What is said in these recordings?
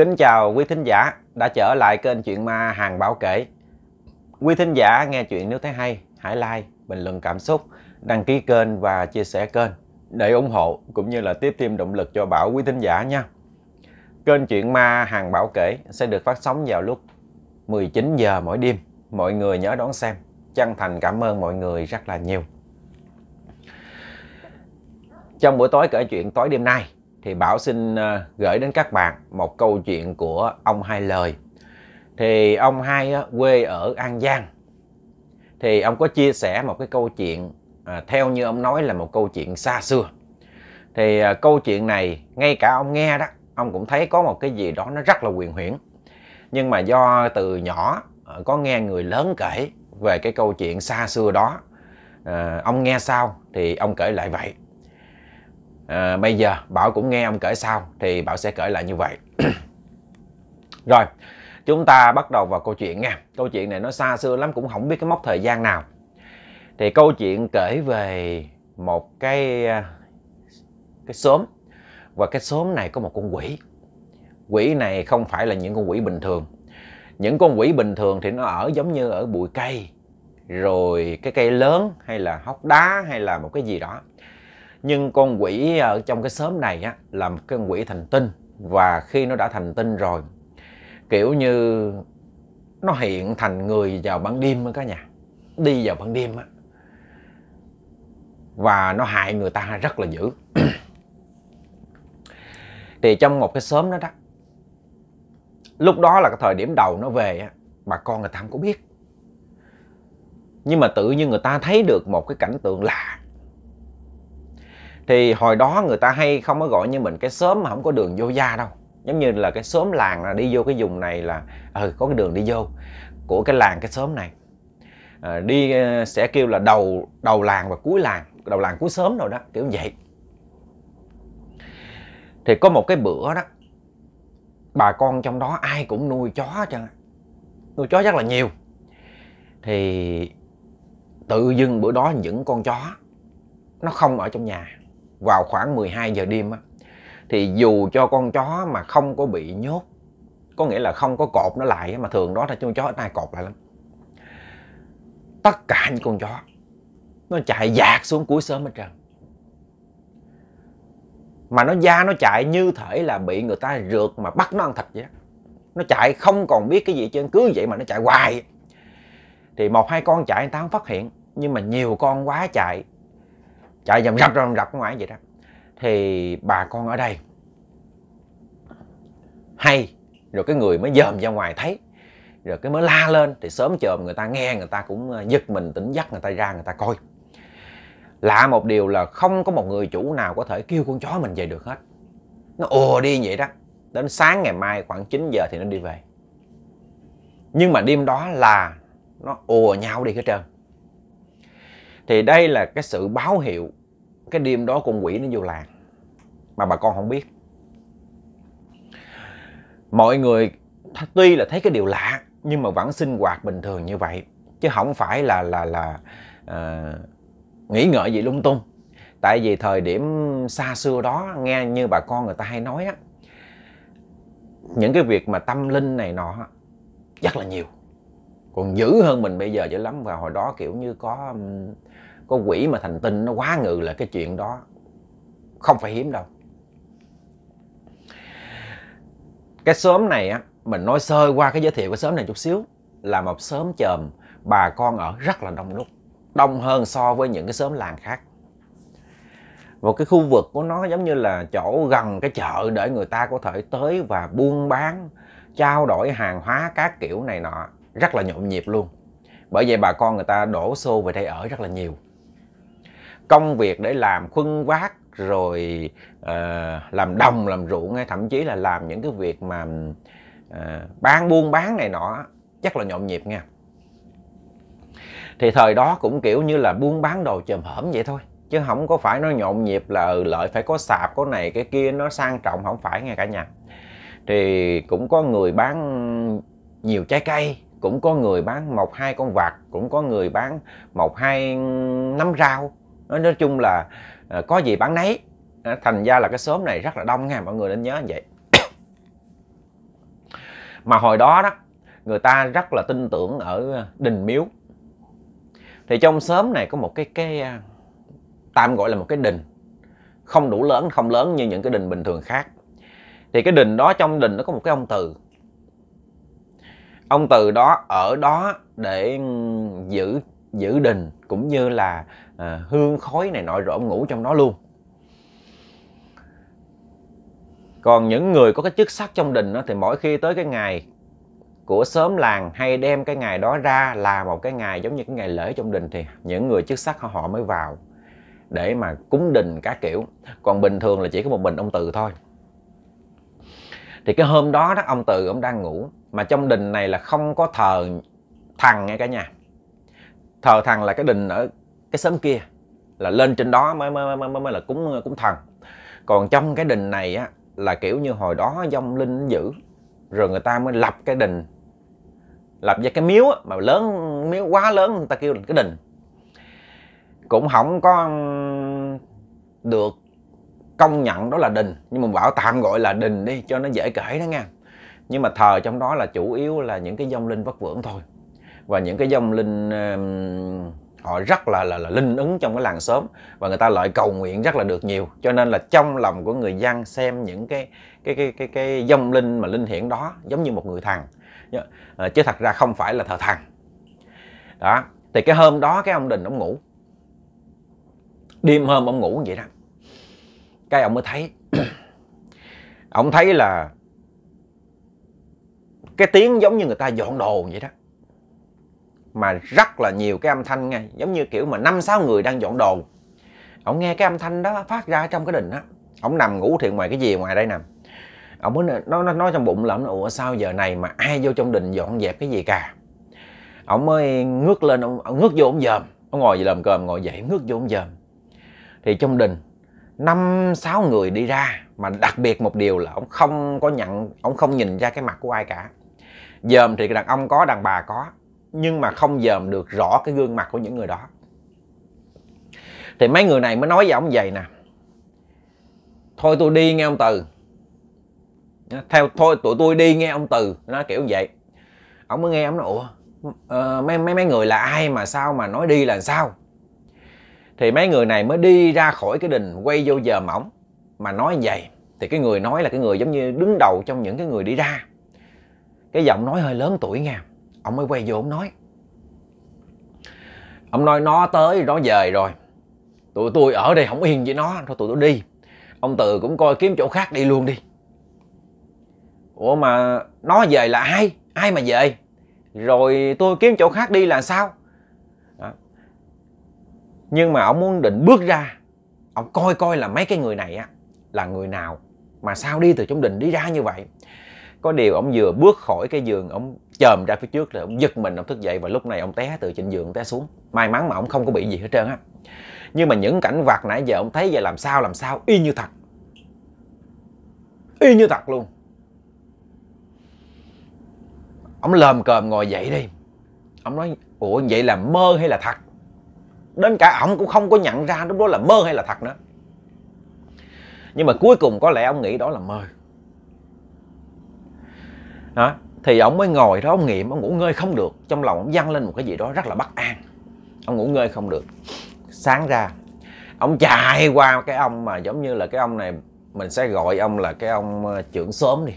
Kính chào quý thính giả đã trở lại kênh Chuyện Ma Hàng Bảo Kể. Quý thính giả nghe chuyện nếu thấy hay, hãy like, bình luận cảm xúc, đăng ký kênh và chia sẻ kênh để ủng hộ cũng như là tiếp thêm động lực cho Bảo quý thính giả nha. Kênh Chuyện Ma Hàng Bảo Kể sẽ được phát sóng vào lúc 19 giờ mỗi đêm. Mọi người nhớ đón xem. Chân thành cảm ơn mọi người rất là nhiều. Trong buổi tối kể chuyện tối đêm nay, thì Bảo xin ờ, gửi đến các bạn một câu chuyện của ông Hai Lời. Thì ông Hai quê ở An Giang. Thì ông có chia sẻ một cái câu chuyện à, theo như ông nói là một câu chuyện xa xưa. Thì à, câu chuyện này ngay cả ông nghe đó, ông cũng thấy có một cái gì đó nó rất là quyền huyễn. Nhưng mà do từ nhỏ à, có nghe người lớn kể về cái câu chuyện xa xưa đó, à, ông nghe sao thì ông kể lại vậy à, bây giờ Bảo cũng nghe ông cởi sau thì Bảo sẽ cởi lại như vậy rồi chúng ta bắt đầu vào câu chuyện nha câu chuyện này nó xa xưa lắm cũng không biết cái mốc thời gian nào thì câu chuyện kể về một cái ờ, cái xóm và cái xóm này có một con quỷ quỷ này không phải là những con quỷ bình thường những con quỷ bình thường thì nó ở giống như ở bụi cây rồi cái cây lớn hay là hốc đá hay là một cái gì đó nhưng con quỷ ở trong cái xóm này á, là một con quỷ thành tinh và khi nó đã thành tinh rồi kiểu như nó hiện thành người vào ban đêm á cả nhà đi vào ban đêm á và nó hại người ta rất là dữ thì trong một cái xóm đó đó lúc đó là cái thời điểm đầu nó về á bà con người ta không có biết nhưng mà tự nhiên người ta thấy được một cái cảnh tượng lạ thì hồi đó người ta hay không có gọi như mình cái xóm mà không có đường vô gia đâu giống như là cái xóm làng là đi vô cái vùng này là ừ có cái đường đi vô của cái làng cái xóm này à, đi ờ, sẽ kêu là đầu đầu làng và cuối làng đầu làng cuối xóm rồi đó kiểu vậy thì có một cái bữa đó bà con trong đó ai cũng nuôi chó hết nuôi chó rất là nhiều thì tự dưng bữa đó những con chó nó không ở trong nhà vào khoảng 12 giờ đêm á thì dù cho con chó mà không có bị nhốt có nghĩa là không có cột nó lại mà thường đó là con chó ở tay cột lại lắm tất cả những con chó nó chạy dạt xuống cuối sớm hết trơn mà nó da nó chạy như thể là bị người ta rượt mà bắt nó ăn thịt vậy nó chạy không còn biết cái gì trên cứ vậy mà nó chạy hoài thì một hai con chạy người ta không phát hiện nhưng mà nhiều con quá chạy chạy dầm rập rầm rập ngoài vậy đó thì bà con ở đây hay rồi cái người mới dòm ra ngoài thấy rồi cái mới la lên thì sớm chờm người ta nghe người ta cũng ờ, giật mình tỉnh giấc người ta ra người ta coi lạ một điều là không có một người chủ nào có thể kêu con chó mình về được hết nó ồ đi vậy đó đến sáng ngày mai khoảng 9 giờ thì nó đi về nhưng mà đêm đó là nó ùa nhau đi hết trơn thì đây là cái sự báo hiệu cái đêm đó con quỷ nó vô làng mà bà con không biết mọi người tuy là thấy cái điều lạ nhưng mà vẫn sinh hoạt bình thường như vậy chứ không phải là là là à, nghĩ ngợi gì lung tung tại vì thời điểm xa xưa đó nghe như bà con người ta hay nói á những cái việc mà tâm linh này nọ rất là nhiều còn dữ hơn mình bây giờ dữ lắm và hồi đó kiểu như có có quỷ mà thành tinh nó quá ngự là cái chuyện đó không phải hiếm đâu cái xóm này á mình nói sơ qua cái giới thiệu của xóm này chút xíu là một xóm chòm bà con ở rất là đông đúc đông hơn so với những cái xóm làng khác một cái khu vực của nó giống như là chỗ gần cái chợ để người ta có thể tới và buôn bán trao đổi hàng hóa các kiểu này nọ rất là nhộn nhịp luôn bởi vậy bà con người ta đổ xô về đây ở rất là nhiều công việc để làm khuân vác rồi uh, làm đồng làm ruộng hay thậm chí là làm những cái việc mà uh, bán buôn bán này nọ chắc là nhộn nhịp nha thì thời đó cũng kiểu như là buôn bán đồ chồm hởm vậy thôi chứ không có phải nó nhộn nhịp là ừ, lợi phải có sạp có này cái kia nó sang trọng không phải nghe cả nhà thì cũng có người bán nhiều trái cây cũng có người bán một hai con vạt cũng có người bán một hai nắm rau nói, nói chung là à, có gì bán nấy à, thành ra là cái xóm này rất là đông nha mọi người nên nhớ như vậy mà hồi đó đó người ta rất là tin tưởng ở đình miếu thì trong xóm này có một cái cái à, tạm gọi là một cái đình không đủ lớn không lớn như những cái đình bình thường khác thì cái đình đó trong đình nó có một cái ông từ ông từ đó ở đó để giữ giữ đình cũng như là à, hương khói này nọ rồi ông ngủ trong đó luôn còn những người có cái chức sắc trong đình đó, thì mỗi khi tới cái ngày của sớm làng hay đem cái ngày đó ra là một cái ngày giống như cái ngày lễ trong đình thì những người chức sắc họ mới vào để mà cúng đình các kiểu còn bình thường là chỉ có một mình ông từ thôi thì cái hôm đó đó ông từ ông đang ngủ mà trong đình này là không có thờ thằng nghe cả nhà thờ thằng là cái đình ở cái xóm kia là lên trên đó mới mới mới, mới là cúng cúng thần còn trong cái đình này á là kiểu như hồi đó dông linh giữ rồi người ta mới lập cái đình lập ra cái miếu á, mà lớn miếu quá lớn người ta kêu là cái đình cũng không có được công nhận đó là đình nhưng mà bảo tạm gọi là đình đi cho nó dễ kể đó nha nhưng mà thờ trong đó là chủ yếu là những cái dông linh vất vưởng thôi và những cái dông linh họ rất là, là là linh ứng trong cái làng xóm và người ta lại cầu nguyện rất là được nhiều cho nên là trong lòng của người dân xem những cái cái cái cái cái dông linh mà linh hiển đó giống như một người thằng ờ, chứ thật ra không phải là thờ thằng đó thì cái hôm đó cái ông đình ông ngủ đêm hôm ông ngủ vậy đó cái ông mới thấy ông thấy là cái tiếng giống như người ta dọn đồ vậy đó mà rất là nhiều cái âm thanh nghe giống như kiểu mà năm sáu người đang dọn đồ ông nghe cái âm thanh đó phát ra trong cái đình á ông nằm ngủ thiệt ngoài cái gì ngoài đây nằm ông mới nó nó nói trong bụng là ông ủa sao giờ này mà ai vô trong đình dọn dẹp cái gì cả ông mới ngước lên ông, ông ngước vô ông dòm ông ngồi vậy làm cơm ngồi dậy ngước vô ông dòm thì trong đình năm sáu người đi ra mà đặc biệt một điều là ông không có nhận ông không nhìn ra cái mặt của ai cả dòm thì đàn ông có đàn bà có nhưng mà không dòm được rõ cái gương mặt của những người đó thì mấy người này mới nói với ông vậy nè thôi tôi đi nghe ông từ theo thôi tụi tôi đi nghe ông từ nó kiểu vậy ông mới nghe ông nói ủa ờ, mấy mấy mấy người là ai mà sao mà nói đi là sao thì mấy người này mới đi ra khỏi cái đình quay vô giờ mỏng mà nói vậy thì cái người nói là cái người giống như đứng đầu trong những cái người đi ra cái giọng nói hơi lớn tuổi nha ông mới quay vô ông nói ông nói nó tới nó về rồi tụi tôi ở đây không yên với nó thôi tụi tôi đi ông từ cũng coi kiếm chỗ khác đi luôn đi ủa mà nó về là ai ai mà về rồi tôi kiếm chỗ khác đi là sao nhưng mà ông muốn định bước ra ông coi coi là mấy cái người này á là người nào mà sao đi từ trong đình đi ra như vậy có điều ông vừa bước khỏi cái giường ông chồm ra phía trước rồi ông giật mình ông thức dậy và lúc này ông té từ trên giường té xuống may mắn mà ông không có bị gì hết trơn á nhưng mà những cảnh vặt nãy giờ ông thấy giờ làm sao làm sao y như thật y như thật luôn ông lờm cờm ngồi dậy đi ông nói ủa vậy là mơ hay là thật đến cả ông cũng không có nhận ra lúc đó là mơ hay là thật nữa nhưng mà cuối cùng có lẽ ông nghĩ đó là mơ đó. thì ông mới ngồi đó ông nghiệm ông ngủ ngơi không được trong lòng ông dâng lên một cái gì đó rất là bất an ông ngủ ngơi không được sáng ra ông chạy qua cái ông mà giống như là cái ông này mình sẽ gọi ông là cái ông ờ, trưởng sớm đi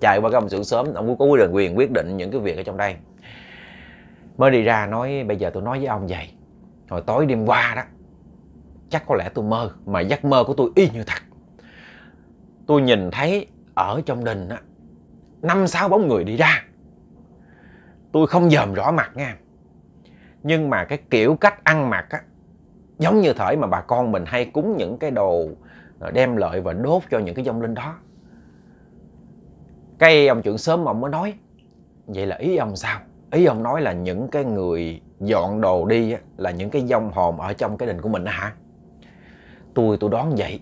chạy qua cái ông trưởng sớm, ông có quyền quyền quyết định những cái việc ở trong đây mới đi ra nói bây giờ tôi nói với ông vậy hồi tối đêm qua đó chắc có lẽ tôi mơ mà giấc mơ của tôi y như thật tôi nhìn thấy ở trong đình á năm sáu bóng người đi ra tôi không dòm rõ mặt nha nhưng mà cái kiểu cách ăn mặc á giống như thể mà bà con mình hay cúng những cái đồ ờ, đem lợi và đốt cho những cái vong linh đó cái ông trưởng sớm ông mới nói vậy là ý ông sao ý ông nói là những cái người dọn đồ đi là những cái dông hồn ở trong cái đình của mình đó hả tôi tôi đoán vậy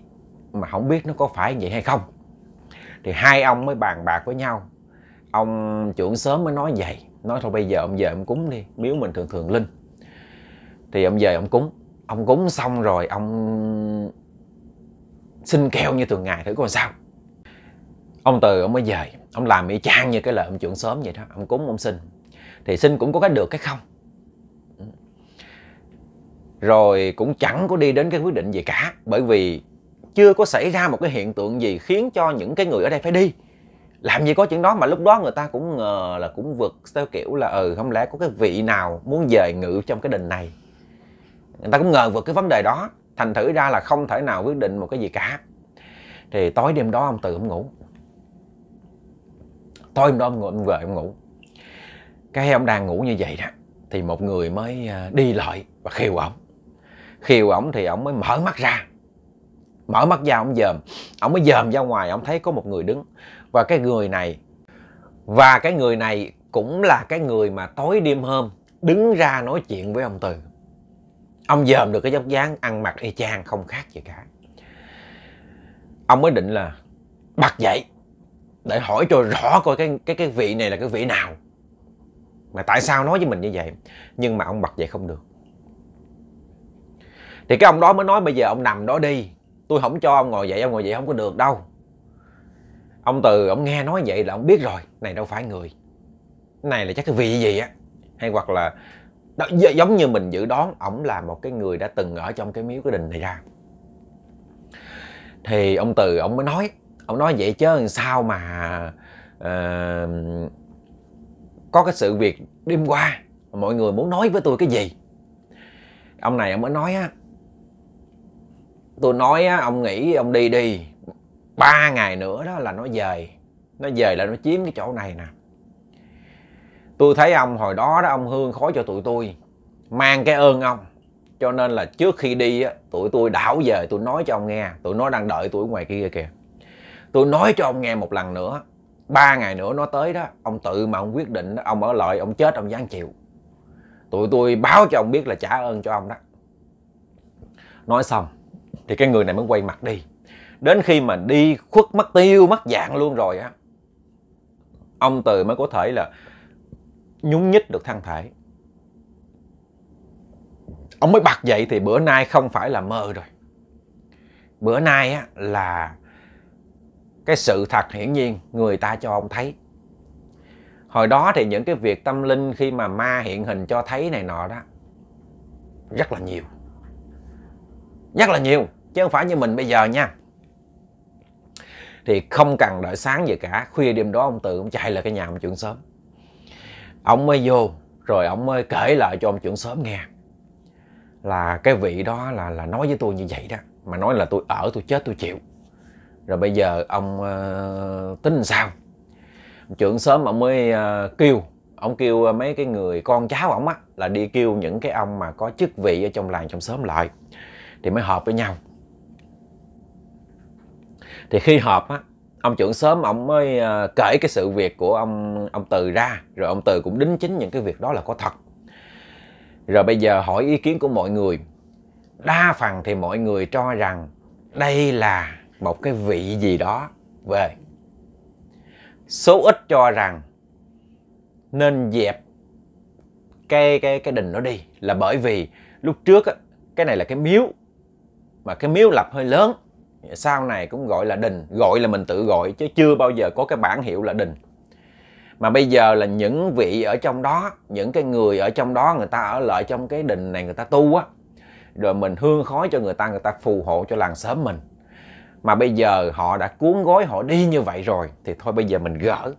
mà không biết nó có phải vậy hay không thì hai ông mới bàn bạc với nhau ông trưởng sớm mới nói vậy nói thôi bây giờ ông về ông cúng đi miếu mình thường thường linh thì ông về ông cúng ông cúng xong rồi ông xin keo như thường ngày thử coi sao ông từ ông mới về ông làm y chang như cái lời ông trưởng sớm vậy đó ông cúng ông xin thì xin cũng có cái được cái không rồi cũng chẳng có đi đến cái quyết định gì cả bởi vì chưa có xảy ra một cái hiện tượng gì khiến cho những cái người ở đây phải đi làm gì có chuyện đó mà lúc đó người ta cũng ngờ là cũng vượt theo kiểu là ừ không lẽ có cái vị nào muốn về ngự trong cái đình này người ta cũng ngờ vượt cái vấn đề đó thành thử ra là không thể nào quyết định một cái gì cả thì tối đêm đó ông tự ông ngủ tối đêm đó ông ngồi ông về ông ngủ cái ông đang ngủ như vậy đó thì một người mới ờ, đi lại và khều ông khiêu ổng thì ổng mới mở mắt ra mở mắt ra ổng dòm ổng mới dòm ra ngoài ổng thấy có một người đứng và cái người này và cái người này cũng là cái người mà tối đêm hôm đứng ra nói chuyện với ông từ ông dòm được cái dốc dáng ăn mặc y chang không khác gì cả ông mới định là bật dậy để hỏi cho rõ coi cái cái cái vị này là cái vị nào mà tại sao nói với mình như vậy nhưng mà ông bật dậy không được thì cái ông đó mới nói bây giờ ông nằm đó đi tôi không cho ông ngồi dậy ông ngồi dậy không có được đâu ông từ ông nghe nói vậy là ông biết rồi này đâu phải người này là chắc cái vị gì á hay hoặc là đó, giống như mình dự đoán ông là một cái người đã từng ở trong cái miếu cái đình này ra thì ông từ ông mới nói ông nói vậy chứ sao mà uh, có cái sự việc đêm qua mọi người muốn nói với tôi cái gì ông này ông mới nói á tôi nói á, ông nghĩ ông đi đi ba ngày nữa đó là nó về nó về là nó chiếm cái chỗ này nè tôi thấy ông hồi đó đó ông hương khói cho tụi tôi mang cái ơn ông cho nên là trước khi đi á, tụi tôi đảo về tôi nói cho ông nghe tụi nó đang đợi tôi ngoài kia kìa tôi nói cho ông nghe một lần nữa ba ngày nữa nó tới đó ông tự mà ông quyết định đó, ông ở lại ông chết ông dám chịu tụi tôi báo cho ông biết là trả ơn cho ông đó nói xong thì cái người này mới quay mặt đi đến khi mà đi khuất mất tiêu mất dạng luôn rồi á ông từ mới có thể là nhúng nhích được thân thể ông mới bật dậy thì bữa nay không phải là mơ rồi bữa nay á, là cái sự thật hiển nhiên người ta cho ông thấy hồi đó thì những cái việc tâm linh khi mà ma hiện hình cho thấy này nọ đó rất là nhiều rất là nhiều chứ không phải như mình bây giờ nha thì không cần đợi sáng gì cả khuya đêm đó ông tự ông chạy lại cái nhà ông trưởng sớm ông mới vô rồi ông mới kể lại cho ông trưởng sớm nghe là cái vị đó là là nói với tôi như vậy đó mà nói là tôi ở tôi chết tôi chịu rồi bây giờ ông uh, tính sao trưởng sớm ông mới uh, kêu ông kêu mấy cái người con cháu ông á là đi kêu những cái ông mà có chức vị ở trong làng trong xóm lại thì mới hợp với nhau thì khi họp á ông trưởng sớm ông mới ờ, kể cái sự việc của ông ông từ ra rồi ông từ cũng đính chính những cái việc đó là có thật rồi bây giờ hỏi ý kiến của mọi người đa phần thì mọi người cho rằng đây là một cái vị gì đó về số ít cho rằng nên dẹp cái cái cái đình nó đi là bởi vì lúc trước á, cái này là cái miếu mà cái miếu lập hơi lớn sau này cũng gọi là đình gọi là mình tự gọi chứ chưa bao giờ có cái bản hiệu là đình mà bây giờ là những vị ở trong đó những cái người ở trong đó người ta ở lại trong cái đình này người ta tu á rồi mình hương khói cho người ta người ta phù hộ cho làng xóm mình mà bây giờ họ đã cuốn gói họ đi như vậy rồi thì thôi bây giờ mình gỡ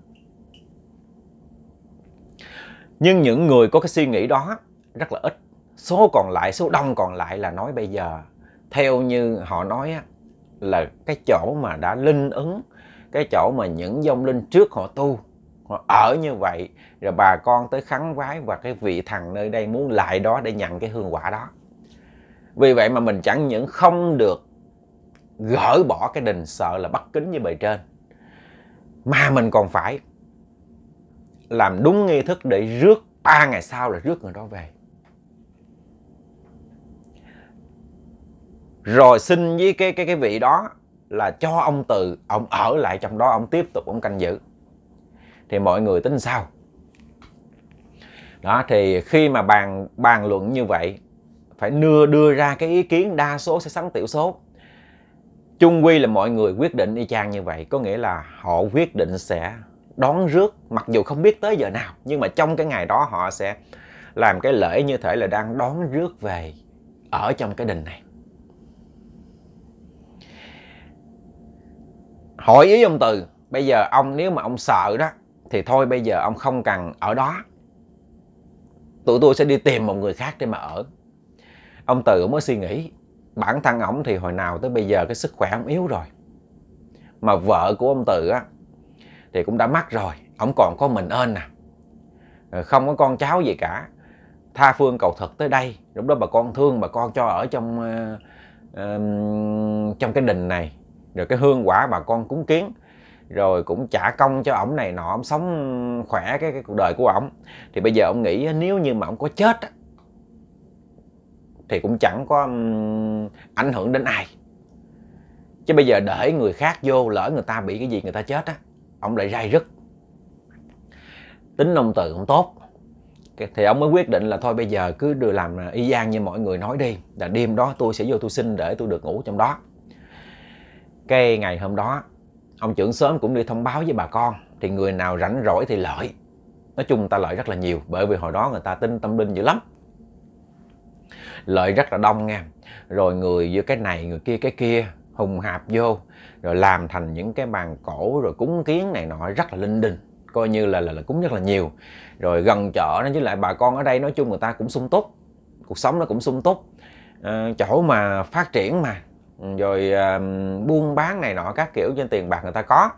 nhưng những người có cái suy nghĩ đó rất là ít số còn lại số đông còn lại là nói bây giờ theo như họ nói á, là cái chỗ mà đã linh ứng cái chỗ mà những dông linh trước họ tu họ ở như vậy rồi bà con tới khấn vái và cái vị thần nơi đây muốn lại đó để nhận cái hương quả đó vì vậy mà mình chẳng những không được gỡ bỏ cái đình sợ là bất kính với bề trên mà mình còn phải làm đúng nghi thức để rước ba ngày sau là rước người đó về rồi xin với cái cái cái vị đó là cho ông từ ông ở lại trong đó ông tiếp tục ông canh giữ thì mọi người tính sao đó thì khi mà bàn bàn luận như vậy phải đưa đưa ra cái ý kiến đa số sẽ sắn tiểu số chung quy là mọi người quyết định y chang như vậy có nghĩa là họ quyết định sẽ đón rước mặc dù không biết tới giờ nào nhưng mà trong cái ngày đó họ sẽ làm cái lễ như thể là đang đón rước về ở trong cái đình này hỏi ý ông từ bây giờ ông nếu mà ông sợ đó thì thôi bây giờ ông không cần ở đó tụi tôi sẽ đi tìm một người khác để mà ở ông từ mới suy nghĩ bản thân ổng thì hồi nào tới bây giờ cái sức khỏe ông yếu rồi mà vợ của ông từ á thì cũng đã mắc rồi ổng còn có mình ơn nè à. ờ, không có con cháu gì cả tha phương cầu thật tới đây lúc đó bà con thương bà con cho ở trong uh, trong cái đình này rồi cái hương quả bà con cúng kiến rồi cũng trả công cho ổng này nọ ổng sống khỏe cái, cái cuộc đời của ổng thì bây giờ ổng nghĩ nếu như mà ổng có chết thì cũng chẳng có ảnh hưởng đến ai chứ bây giờ để người khác vô lỡ người ta bị cái gì người ta chết á ổng lại rai rứt tính ông từ cũng tốt thì ông mới quyết định là thôi bây giờ cứ đưa làm à, y gian như mọi người nói đi là đêm đó tôi sẽ vô tôi xin để tôi được ngủ trong đó cái ngày hôm đó ông trưởng sớm cũng đi thông báo với bà con thì người nào rảnh rỗi thì lợi nói chung người ta lợi rất là nhiều bởi vì hồi đó người ta tin tâm linh dữ lắm lợi rất là đông nghe rồi người giữa cái này người kia cái kia hùng hạp vô rồi làm thành những cái bàn cổ rồi cúng kiến này nọ rất là linh đình coi như là là, là cúng rất là nhiều rồi gần chợ nó với lại bà con ở đây nói chung người ta cũng sung túc cuộc sống nó cũng sung túc à, chỗ mà phát triển mà rồi uh, buôn bán này nọ các kiểu trên tiền bạc người ta có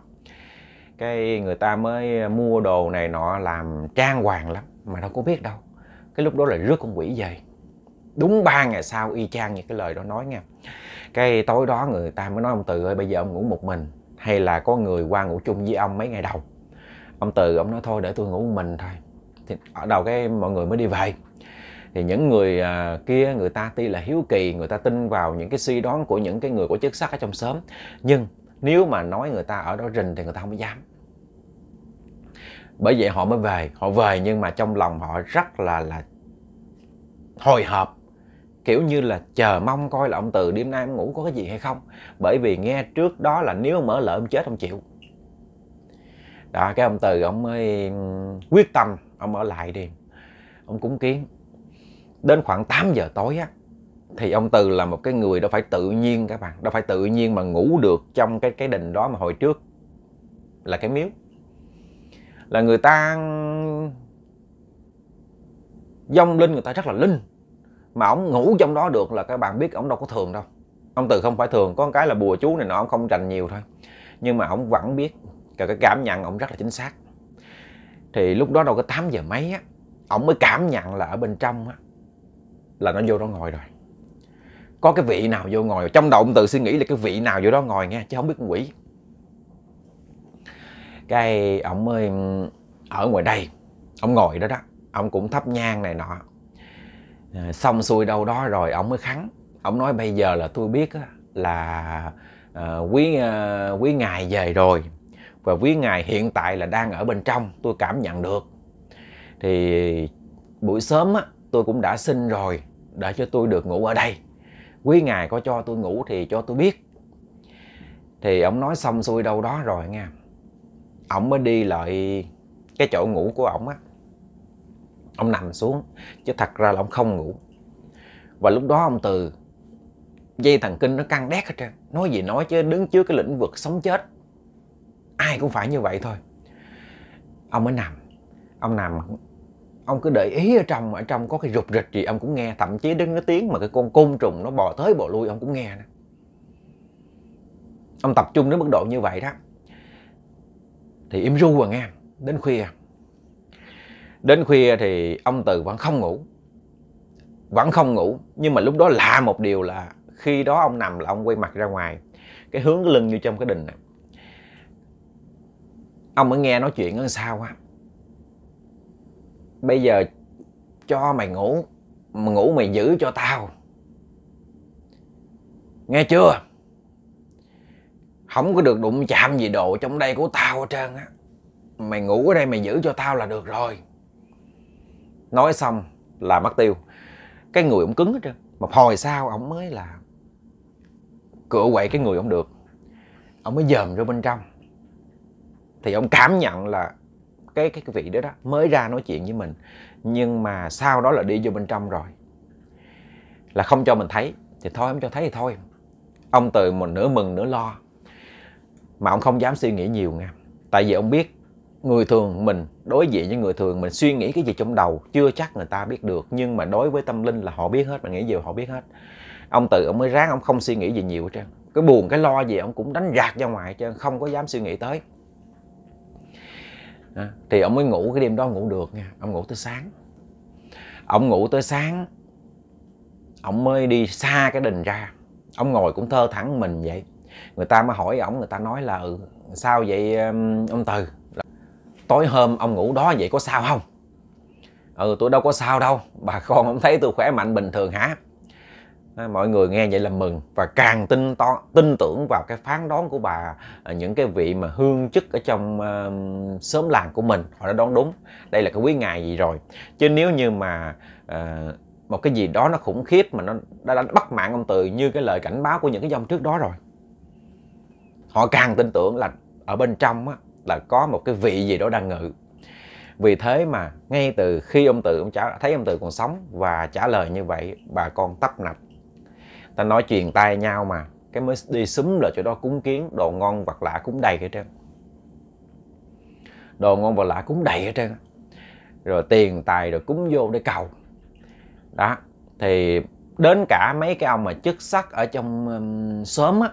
cái người ta mới mua đồ này nọ làm trang hoàng lắm mà đâu có biết đâu cái lúc đó là rước con quỷ về đúng ba ngày sau y chang như cái lời đó nói nghe, cái tối đó người ta mới nói ông từ ơi bây giờ ông ngủ một mình hay là có người qua ngủ chung với ông mấy ngày đầu ông từ ông nói thôi để tôi ngủ một mình thôi thì ở đầu cái mọi người mới đi về thì những người à, kia người ta tuy là hiếu kỳ người ta tin vào những cái suy đoán của những cái người có chức sắc ở trong xóm nhưng nếu mà nói người ta ở đó rình thì người ta không dám bởi vậy họ mới về họ về nhưng mà trong lòng họ rất là là hồi hộp kiểu như là chờ mong coi là ông từ đêm nay ông ngủ có cái gì hay không bởi vì nghe trước đó là nếu mở lỡ ông chết ông chịu đó cái ông từ ông mới quyết tâm ông ở lại đi ông cúng kiến đến khoảng 8 giờ tối á thì ông Từ là một cái người đâu phải tự nhiên các bạn, đâu phải tự nhiên mà ngủ được trong cái cái đình đó mà hồi trước là cái miếu. Là người ta dông linh người ta rất là linh mà ông ngủ trong đó được là các bạn biết ông đâu có thường đâu ông từ không phải thường có cái là bùa chú này nọ ông không trành nhiều thôi nhưng mà ông vẫn biết cả cái cảm nhận ông rất là chính xác thì lúc đó đâu có 8 giờ mấy á ông mới cảm nhận là ở bên trong á là nó vô đó ngồi rồi có cái vị nào vô ngồi trong đầu ông tự suy nghĩ là cái vị nào vô đó ngồi nghe chứ không biết con quỷ cái ông ơi ở ngoài đây ông ngồi đó đó ông cũng thắp nhang này nọ à, xong xuôi đâu đó rồi ông mới khắn ông nói bây giờ là tôi biết là à, quý à, quý ngài về rồi và quý ngài hiện tại là đang ở bên trong tôi cảm nhận được thì buổi sớm á, tôi cũng đã xin rồi để cho tôi được ngủ ở đây quý ngài có cho tôi ngủ thì cho tôi biết thì ông nói xong xuôi đâu đó rồi nha ông mới đi lại cái chỗ ngủ của ông á ông nằm xuống chứ thật ra là ông không ngủ và lúc đó ông từ dây thần kinh nó căng đét hết trơn nói gì nói chứ đứng trước cái lĩnh vực sống chết ai cũng phải như vậy thôi ông mới nằm ông nằm ông cứ để ý ở trong ở trong có cái rụt rịch gì ông cũng nghe thậm chí đến cái tiếng mà cái con côn trùng nó bò tới bò lui ông cũng nghe nữa. ông tập trung đến mức độ như vậy đó thì im ru à nghe đến khuya đến khuya thì ông từ vẫn không ngủ vẫn không ngủ nhưng mà lúc đó lạ một điều là khi đó ông nằm là ông quay mặt ra ngoài cái hướng cái lưng như trong cái đình này ông mới nghe nói chuyện ở sao á bây giờ cho mày ngủ mà ngủ mày giữ cho tao nghe chưa không có được đụng chạm gì đồ trong đây của tao hết trơn á mày ngủ ở đây mày giữ cho tao là được rồi nói xong là mất tiêu cái người ông cứng hết trơn mà hồi sau ông mới là cửa quậy cái người ông được ông mới dòm ra bên trong thì ông cảm nhận là cái cái vị đó đó mới ra nói chuyện với mình nhưng mà sau đó là đi vô bên trong rồi là không cho mình thấy thì thôi không cho thấy thì thôi ông từ mình nửa mừng nửa lo mà ông không dám suy nghĩ nhiều nha tại vì ông biết người thường mình đối diện với người thường mình suy nghĩ cái gì trong đầu chưa chắc người ta biết được nhưng mà đối với tâm linh là họ biết hết mà nghĩ gì họ biết hết ông tự ông mới ráng ông không suy nghĩ gì nhiều hết trơn cái buồn cái lo gì ông cũng đánh gạt ra ngoài chứ không có dám suy nghĩ tới thì ông mới ngủ cái đêm đó ngủ được nha ông ngủ tới sáng ông ngủ tới sáng ông mới đi xa cái đình ra ông ngồi cũng thơ thẳng mình vậy người ta mới hỏi ông người ta nói là ừ, sao vậy ông từ tối hôm ông ngủ đó vậy có sao không ừ tôi đâu có sao đâu bà con không thấy tôi khỏe mạnh bình thường hả mọi người nghe vậy là mừng và càng tin to, tin tưởng vào cái phán đoán của bà à, những cái vị mà hương chức ở trong uh, xóm làng của mình họ đã đoán đúng đây là cái quý ngày gì rồi chứ nếu như mà uh, một cái gì đó nó khủng khiếp mà nó đã, đánh bắt mạng ông từ như cái lời cảnh báo của những cái dòng trước đó rồi họ càng tin tưởng là ở bên trong á, là có một cái vị gì đó đang ngự vì thế mà ngay từ khi ông tự ông trả thấy ông tự còn sống và trả lời như vậy bà con tấp nập ta nói chuyện tay nhau mà cái mới đi xúm là chỗ đó cúng kiến đồ ngon vật lạ cũng đầy hết trơn đồ ngon vật lạ cũng đầy hết trơn rồi tiền tài rồi cúng vô để cầu đó thì đến cả mấy cái ông mà chức sắc ở trong um, xóm á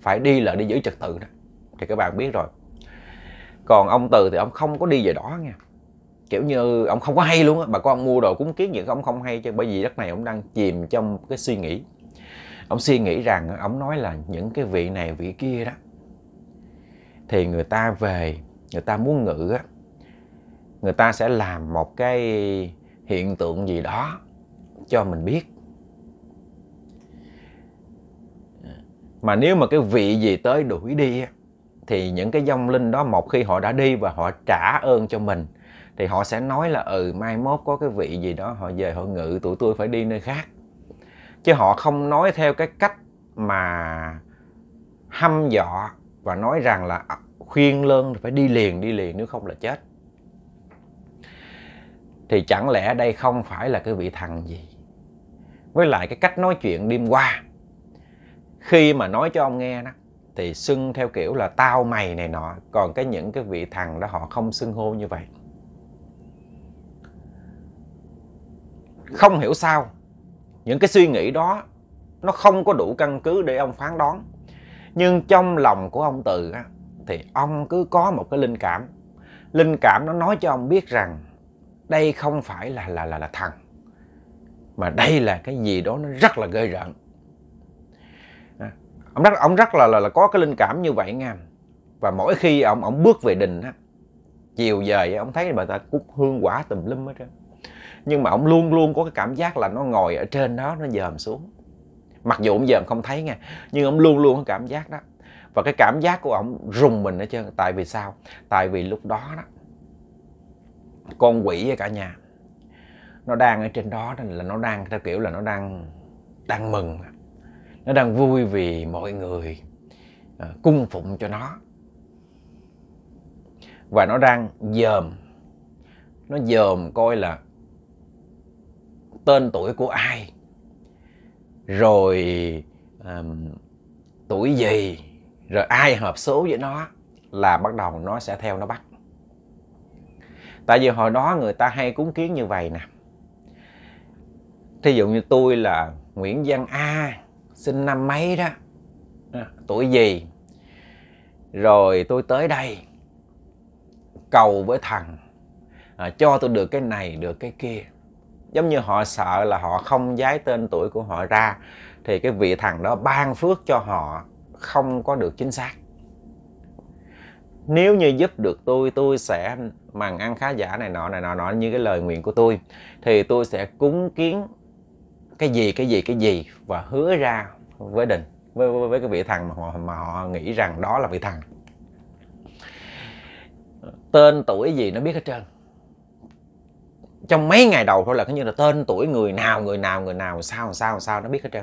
phải đi là đi giữ trật tự đó thì các bạn biết rồi còn ông từ thì ông không có đi về đó nha kiểu như ông không có hay luôn á bà con mua đồ cúng kiến những ông không hay chứ bởi vì đất này ông đang chìm trong cái suy nghĩ ông suy nghĩ rằng ông nói là những cái vị này vị kia đó thì người ta về người ta muốn ngự á người ta sẽ làm một cái hiện tượng gì đó cho mình biết mà nếu mà cái vị gì tới đuổi đi thì những cái dông linh đó một khi họ đã đi và họ trả ơn cho mình thì họ sẽ nói là ừ mai mốt có cái vị gì đó họ về họ ngự tụi tôi phải đi nơi khác chứ họ không nói theo cái cách mà hăm dọ và nói rằng là à, khuyên lơn phải đi liền đi liền nếu không là chết thì chẳng lẽ đây không phải là cái vị thần gì với lại cái cách nói chuyện đêm qua khi mà nói cho ông nghe đó thì xưng theo kiểu là tao mày này nọ còn cái những cái vị thần đó họ không xưng hô như vậy không hiểu sao những cái suy nghĩ đó nó không có đủ căn cứ để ông phán đoán nhưng trong lòng của ông từ á, thì ông cứ có một cái linh cảm linh cảm nó nói cho ông biết rằng đây không phải là là là là thằng mà đây là cái gì đó nó rất là gây rợn à, ông rất ông rất là là, là có cái linh cảm như vậy nha và mỗi khi ông ông bước về đình á chiều về ông thấy bà ta cúc hương quả tùm lum hết trơn nhưng mà ông luôn luôn có cái cảm giác là nó ngồi ở trên đó nó dòm xuống mặc dù ông dòm không thấy nha nhưng ông luôn luôn có cảm giác đó và cái cảm giác của ông rùng mình hết trơn tại vì sao tại vì lúc đó đó con quỷ cả nhà nó đang ở trên đó nên là nó đang theo kiểu là nó đang đang mừng nó đang vui vì mọi người ờ, cung phụng cho nó và nó đang dòm nó dòm coi là tên tuổi của ai rồi um, tuổi gì rồi ai hợp số với nó là bắt đầu nó sẽ theo nó bắt tại vì hồi đó người ta hay cúng kiến như vậy nè thí dụ như tôi là nguyễn văn a sinh năm mấy đó à, tuổi gì rồi tôi tới đây cầu với thằng à, cho tôi được cái này được cái kia giống như họ sợ là họ không giái tên tuổi của họ ra thì cái vị thần đó ban phước cho họ không có được chính xác nếu như giúp được tôi tôi sẽ bằng ăn khá giả này nọ này nọ nọ như cái lời nguyện của tôi thì tôi sẽ cúng kiến cái gì cái gì cái gì và hứa ra với đình với, với, với cái vị thần mà họ mà họ nghĩ rằng đó là vị thần tên tuổi gì nó biết hết trơn trong mấy ngày đầu thôi là cứ như là tên tuổi người nào người nào người nào sao sao sao nó biết hết trơn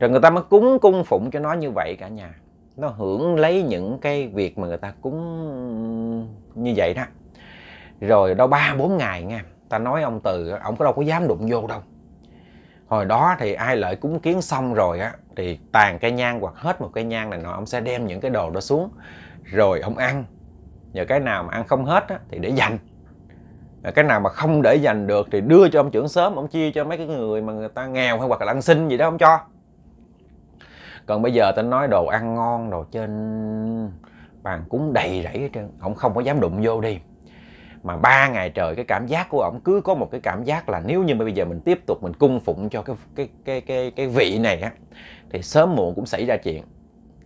rồi người ta mới cúng cung phụng cho nó như vậy cả nhà nó hưởng lấy những cái việc mà người ta cúng như vậy đó rồi đâu ba bốn ngày nghe ta nói ông từ ông có đâu có dám đụng vô đâu hồi đó thì ai lợi cúng kiến xong rồi á thì tàn cây nhang hoặc hết một cây nhang này nọ ông sẽ đem những cái đồ đó xuống rồi ông ăn và cái nào mà ăn không hết á, thì để dành cái nào mà không để dành được thì đưa cho ông trưởng sớm ông chia cho mấy cái người mà người ta nghèo hay hoặc là ăn xin gì đó không cho còn bây giờ tao nói đồ ăn ngon đồ trên bàn cúng đầy rẫy hết trơn ông không có dám đụng vô đi mà ba ngày trời cái cảm giác của ông cứ có một cái cảm giác là nếu như bây giờ mình tiếp tục mình cung phụng cho cái cái cái cái cái vị này á thì sớm muộn cũng xảy ra chuyện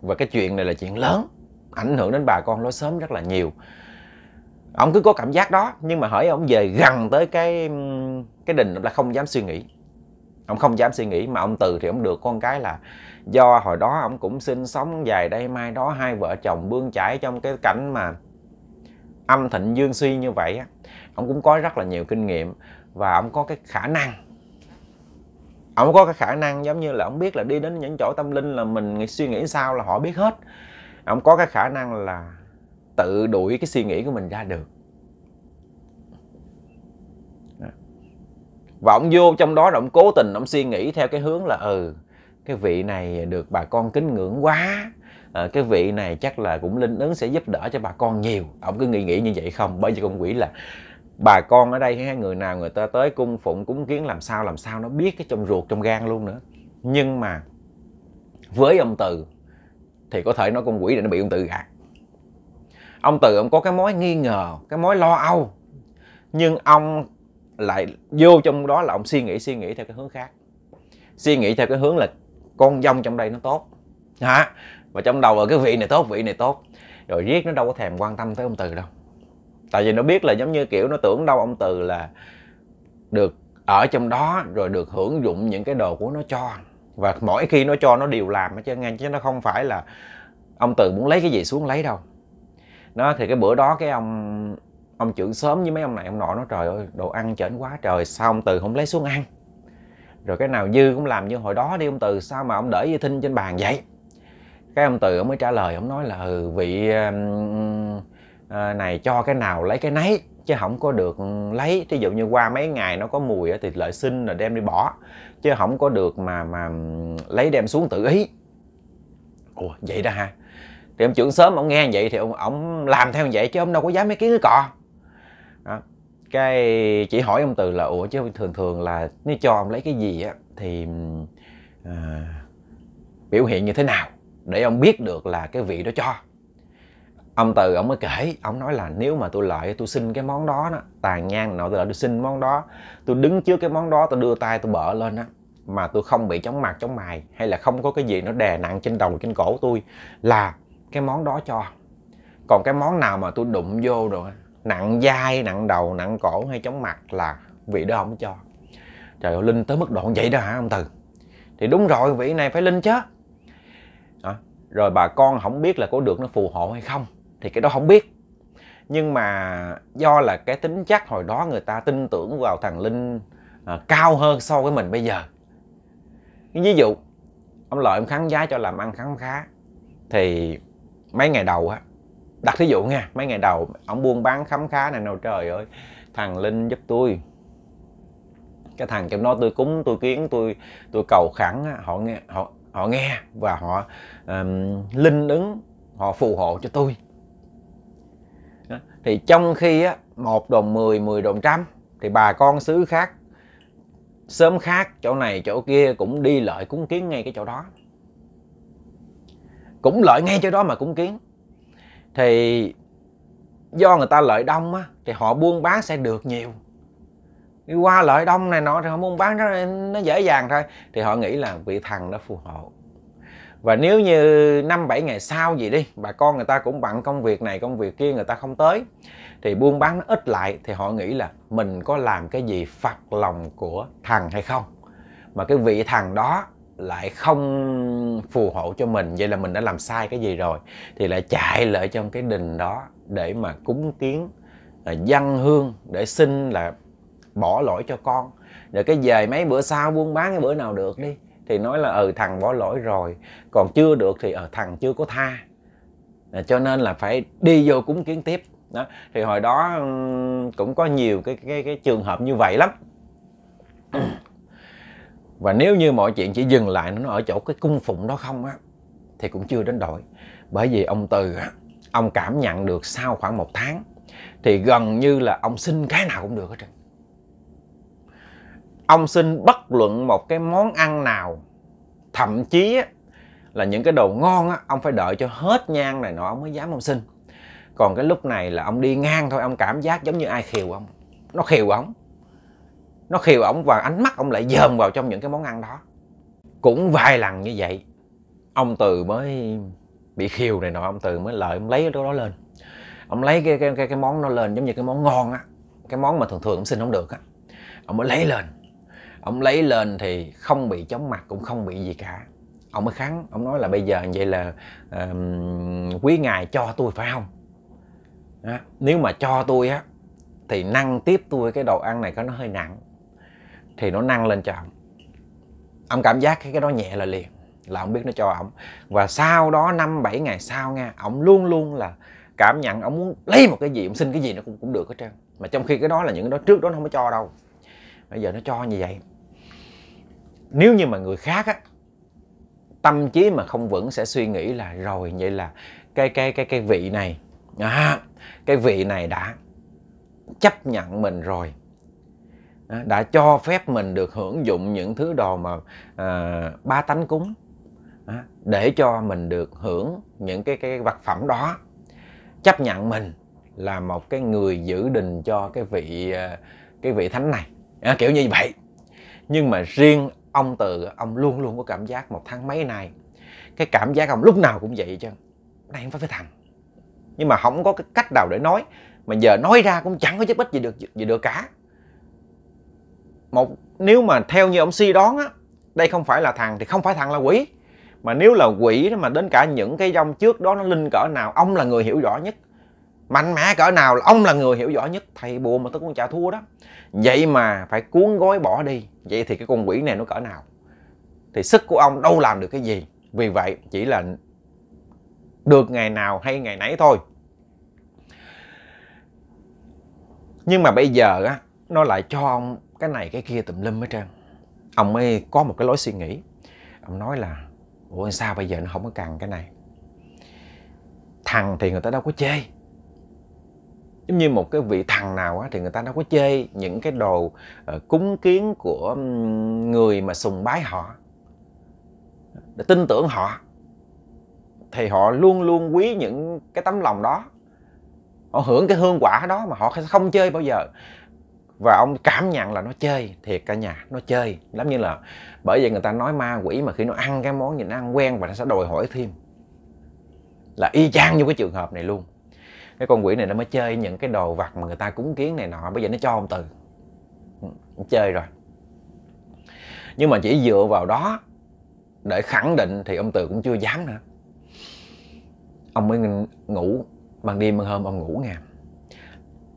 và cái chuyện này là chuyện lớn ảnh hưởng đến bà con lối xóm rất là nhiều ông cứ có cảm giác đó nhưng mà hỏi ông về gần tới cái cái đình là không dám suy nghĩ ông không dám suy nghĩ mà ông từ thì ông được con cái là do hồi đó ông cũng sinh sống dài đây mai đó hai vợ chồng bươn chải trong cái cảnh mà âm thịnh dương suy như vậy á ông cũng có rất là nhiều kinh nghiệm và ông có cái khả năng ông có cái khả năng giống như là ông biết là đi đến những chỗ tâm linh là mình suy nghĩ sao là họ biết hết ông có cái khả năng là tự đuổi cái suy nghĩ của mình ra được và ông vô trong đó ông cố tình ông suy nghĩ theo cái hướng là ừ cái vị này được bà con kính ngưỡng quá à, cái vị này chắc là cũng linh ứng sẽ giúp đỡ cho bà con nhiều ông cứ nghĩ nghĩ như vậy không bởi vì con quỷ là bà con ở đây hay người nào người ta tới cung phụng cúng kiến làm sao làm sao nó biết cái trong ruột trong gan luôn nữa nhưng mà với ông từ thì có thể nói con quỷ này nó bị ông từ gạt ông từ ông có cái mối nghi ngờ cái mối lo âu nhưng ông lại vô trong đó là ông suy nghĩ suy nghĩ theo cái hướng khác suy nghĩ theo cái hướng là con dông trong đây nó tốt hả và trong đầu là cái vị này tốt vị này tốt rồi riết nó đâu có thèm quan tâm tới ông từ đâu tại vì nó biết là giống như kiểu nó tưởng đâu ông từ là được ở trong đó rồi được hưởng dụng những cái đồ của nó cho và mỗi khi nó cho nó đều làm chứ nghe chứ nó không phải là ông từ muốn lấy cái gì xuống lấy đâu nó thì cái bữa đó cái ông ông trưởng sớm với mấy ông này ông nọ nó trời ơi đồ ăn chởn quá trời sao ông từ không lấy xuống ăn rồi cái nào dư cũng làm như hồi đó đi ông từ sao mà ông để dây thinh trên bàn vậy cái ông từ ông mới trả lời ông nói là ừ, vị ờ, này cho cái nào lấy cái nấy chứ không có được lấy ví dụ như qua mấy ngày nó có mùi thì lợi sinh là đem đi bỏ chứ không có được mà mà lấy đem xuống tự ý ủa vậy đó ha thì ông trưởng sớm ông nghe vậy thì ông ông làm theo vậy chứ ông đâu có dám mấy kiến cái cọ đó. cái chỉ hỏi ông từ là ủa chứ thường thường là nếu cho ông lấy cái gì á thì à, biểu hiện như thế nào để ông biết được là cái vị đó cho ông từ ông mới kể ông nói là nếu mà tôi lợi tôi xin cái món đó đó tàn nhang nọ tôi lợi tôi xin món đó tôi đứng trước cái món đó tôi đưa tay tôi bợ lên á mà tôi không bị chóng mặt chóng mày hay là không có cái gì nó đè nặng trên đầu trên cổ tôi là cái món đó cho còn cái món nào mà tôi đụng vô rồi nặng dai nặng đầu nặng cổ hay chóng mặt là vị đó không cho trời ơi linh tới mức độ vậy đó hả ông từ thì đúng rồi vị này phải linh chứ à, rồi bà con không biết là có được nó phù hộ hay không thì cái đó không biết nhưng mà do là cái tính chất hồi đó người ta tin tưởng vào thằng linh à, cao hơn so với mình bây giờ ví dụ ông lợi ông kháng giá cho làm ăn kháng khá thì mấy ngày đầu á đặt thí dụ nha mấy ngày đầu ông buôn bán khám khá này nào trời ơi thằng linh giúp tôi cái thằng trong đó tôi cúng tôi kiến tôi tôi cầu khẩn họ nghe họ họ nghe và họ um, linh ứng họ phù hộ cho tôi thì trong khi á, một đồng 10 10 đồng trăm thì bà con xứ khác sớm khác chỗ này chỗ kia cũng đi lợi cúng kiến ngay cái chỗ đó cũng lợi ngay chỗ đó mà cúng kiến thì do người ta lợi đông á thì họ buôn bán sẽ được nhiều đi qua lợi đông này nọ thì họ buôn bán nó, nó dễ dàng thôi thì họ nghĩ là vị thần đó phù hộ và nếu như năm bảy ngày sau gì đi bà con người ta cũng bận công việc này công việc kia người ta không tới thì buôn bán nó ít lại thì họ nghĩ là mình có làm cái gì phạt lòng của thằng hay không mà cái vị thằng đó lại không phù hộ cho mình vậy là mình đã làm sai cái gì rồi thì lại chạy lại trong cái đình đó để mà cúng kiến à, dân hương để xin là bỏ lỗi cho con rồi cái về mấy bữa sau buôn bán cái bữa nào được đi thì nói là ừ thằng bỏ lỗi rồi còn chưa được thì ở ờ, thằng chưa có tha à, cho nên là phải đi vô cúng kiến tiếp đó thì hồi đó cũng có nhiều cái cái cái trường hợp như vậy lắm và nếu như mọi chuyện chỉ dừng lại nó ở chỗ cái cung phụng đó không á thì cũng chưa đến đội bởi vì ông từ á ông cảm nhận được sau khoảng một tháng thì gần như là ông xin cái nào cũng được hết trơn ông xin bất luận một cái món ăn nào thậm chí á, là những cái đồ ngon á, ông phải đợi cho hết nhang này nọ ông mới dám ông xin còn cái lúc này là ông đi ngang thôi ông cảm giác giống như ai khiều ông nó khiều ông nó khiều ông và ánh mắt ông lại dòm vào trong những cái món ăn đó cũng vài lần như vậy ông từ mới bị khiêu này nọ ông từ mới lợi ông lấy cái đó lên ông lấy cái cái cái, cái món nó lên giống như cái món ngon á cái món mà thường thường ông xin không được á ông mới lấy lên ông lấy lên thì không bị chóng mặt cũng không bị gì cả ông mới kháng ông nói là bây giờ vậy là uh, quý ngài cho tôi phải không đó. nếu mà cho tôi á thì năng tiếp tôi cái đồ ăn này có nó hơi nặng thì nó năng lên cho ông ông cảm giác cái cái đó nhẹ là liền là ông biết nó cho ông và sau đó năm bảy ngày sau nha ông luôn luôn là cảm nhận ông muốn lấy một cái gì ông xin cái gì nó cũng cũng được hết trơn mà trong khi cái đó là những cái đó trước đó nó không có cho đâu bây giờ nó cho như vậy nếu như mà người khác á tâm trí mà không vững sẽ suy nghĩ là rồi vậy là cái cái cái cái vị này à, cái vị này đã chấp nhận mình rồi à, đã cho phép mình được hưởng dụng những thứ đồ mà à, ba tánh cúng à, để cho mình được hưởng những cái cái vật phẩm đó chấp nhận mình là một cái người giữ đình cho cái vị à, cái vị thánh này à, kiểu như vậy nhưng mà riêng ông từ ông luôn luôn có cảm giác một tháng mấy nay cái cảm giác ông lúc nào cũng vậy chứ này không phải với thằng nhưng mà không có cái cách nào để nói mà giờ nói ra cũng chẳng có chất bích gì được gì được cả một nếu mà theo như ông si đoán á đây không phải là thằng thì không phải thằng là quỷ mà nếu là quỷ mà đến cả những cái dòng trước đó nó linh cỡ nào ông là người hiểu rõ nhất mạnh mẽ cỡ nào là ông là người hiểu rõ nhất thầy bùa mà tôi cũng chả thua đó vậy mà phải cuốn gói bỏ đi vậy thì cái con quỷ này nó cỡ nào thì sức của ông đâu làm được cái gì vì vậy chỉ là được ngày nào hay ngày nấy thôi nhưng mà bây giờ á nó lại cho ông cái này cái kia tùm lum hết trơn ông ấy có một cái lối suy nghĩ ông nói là ủa sao bây giờ nó không có cần cái này thằng thì người ta đâu có chê giống như một cái vị thần nào á, thì người ta đâu có chê những cái đồ uh, cúng kiến của người mà sùng bái họ để tin tưởng họ thì họ luôn luôn quý những cái tấm lòng đó họ hưởng cái hương quả đó mà họ không chơi bao giờ và ông cảm nhận là nó chơi thiệt cả nhà nó chơi lắm như là bởi vậy người ta nói ma quỷ mà khi nó ăn cái món gì nó ăn quen và nó sẽ đòi hỏi thêm là y chang như cái trường hợp này luôn cái con quỷ này nó mới chơi những cái đồ vật mà người ta cúng kiến này nọ bây giờ nó cho ông từ ừ, chơi rồi nhưng mà chỉ dựa vào đó để khẳng định thì ông từ cũng chưa dám nữa ông mới ngủ ban đêm ban hôm ông ngủ nghe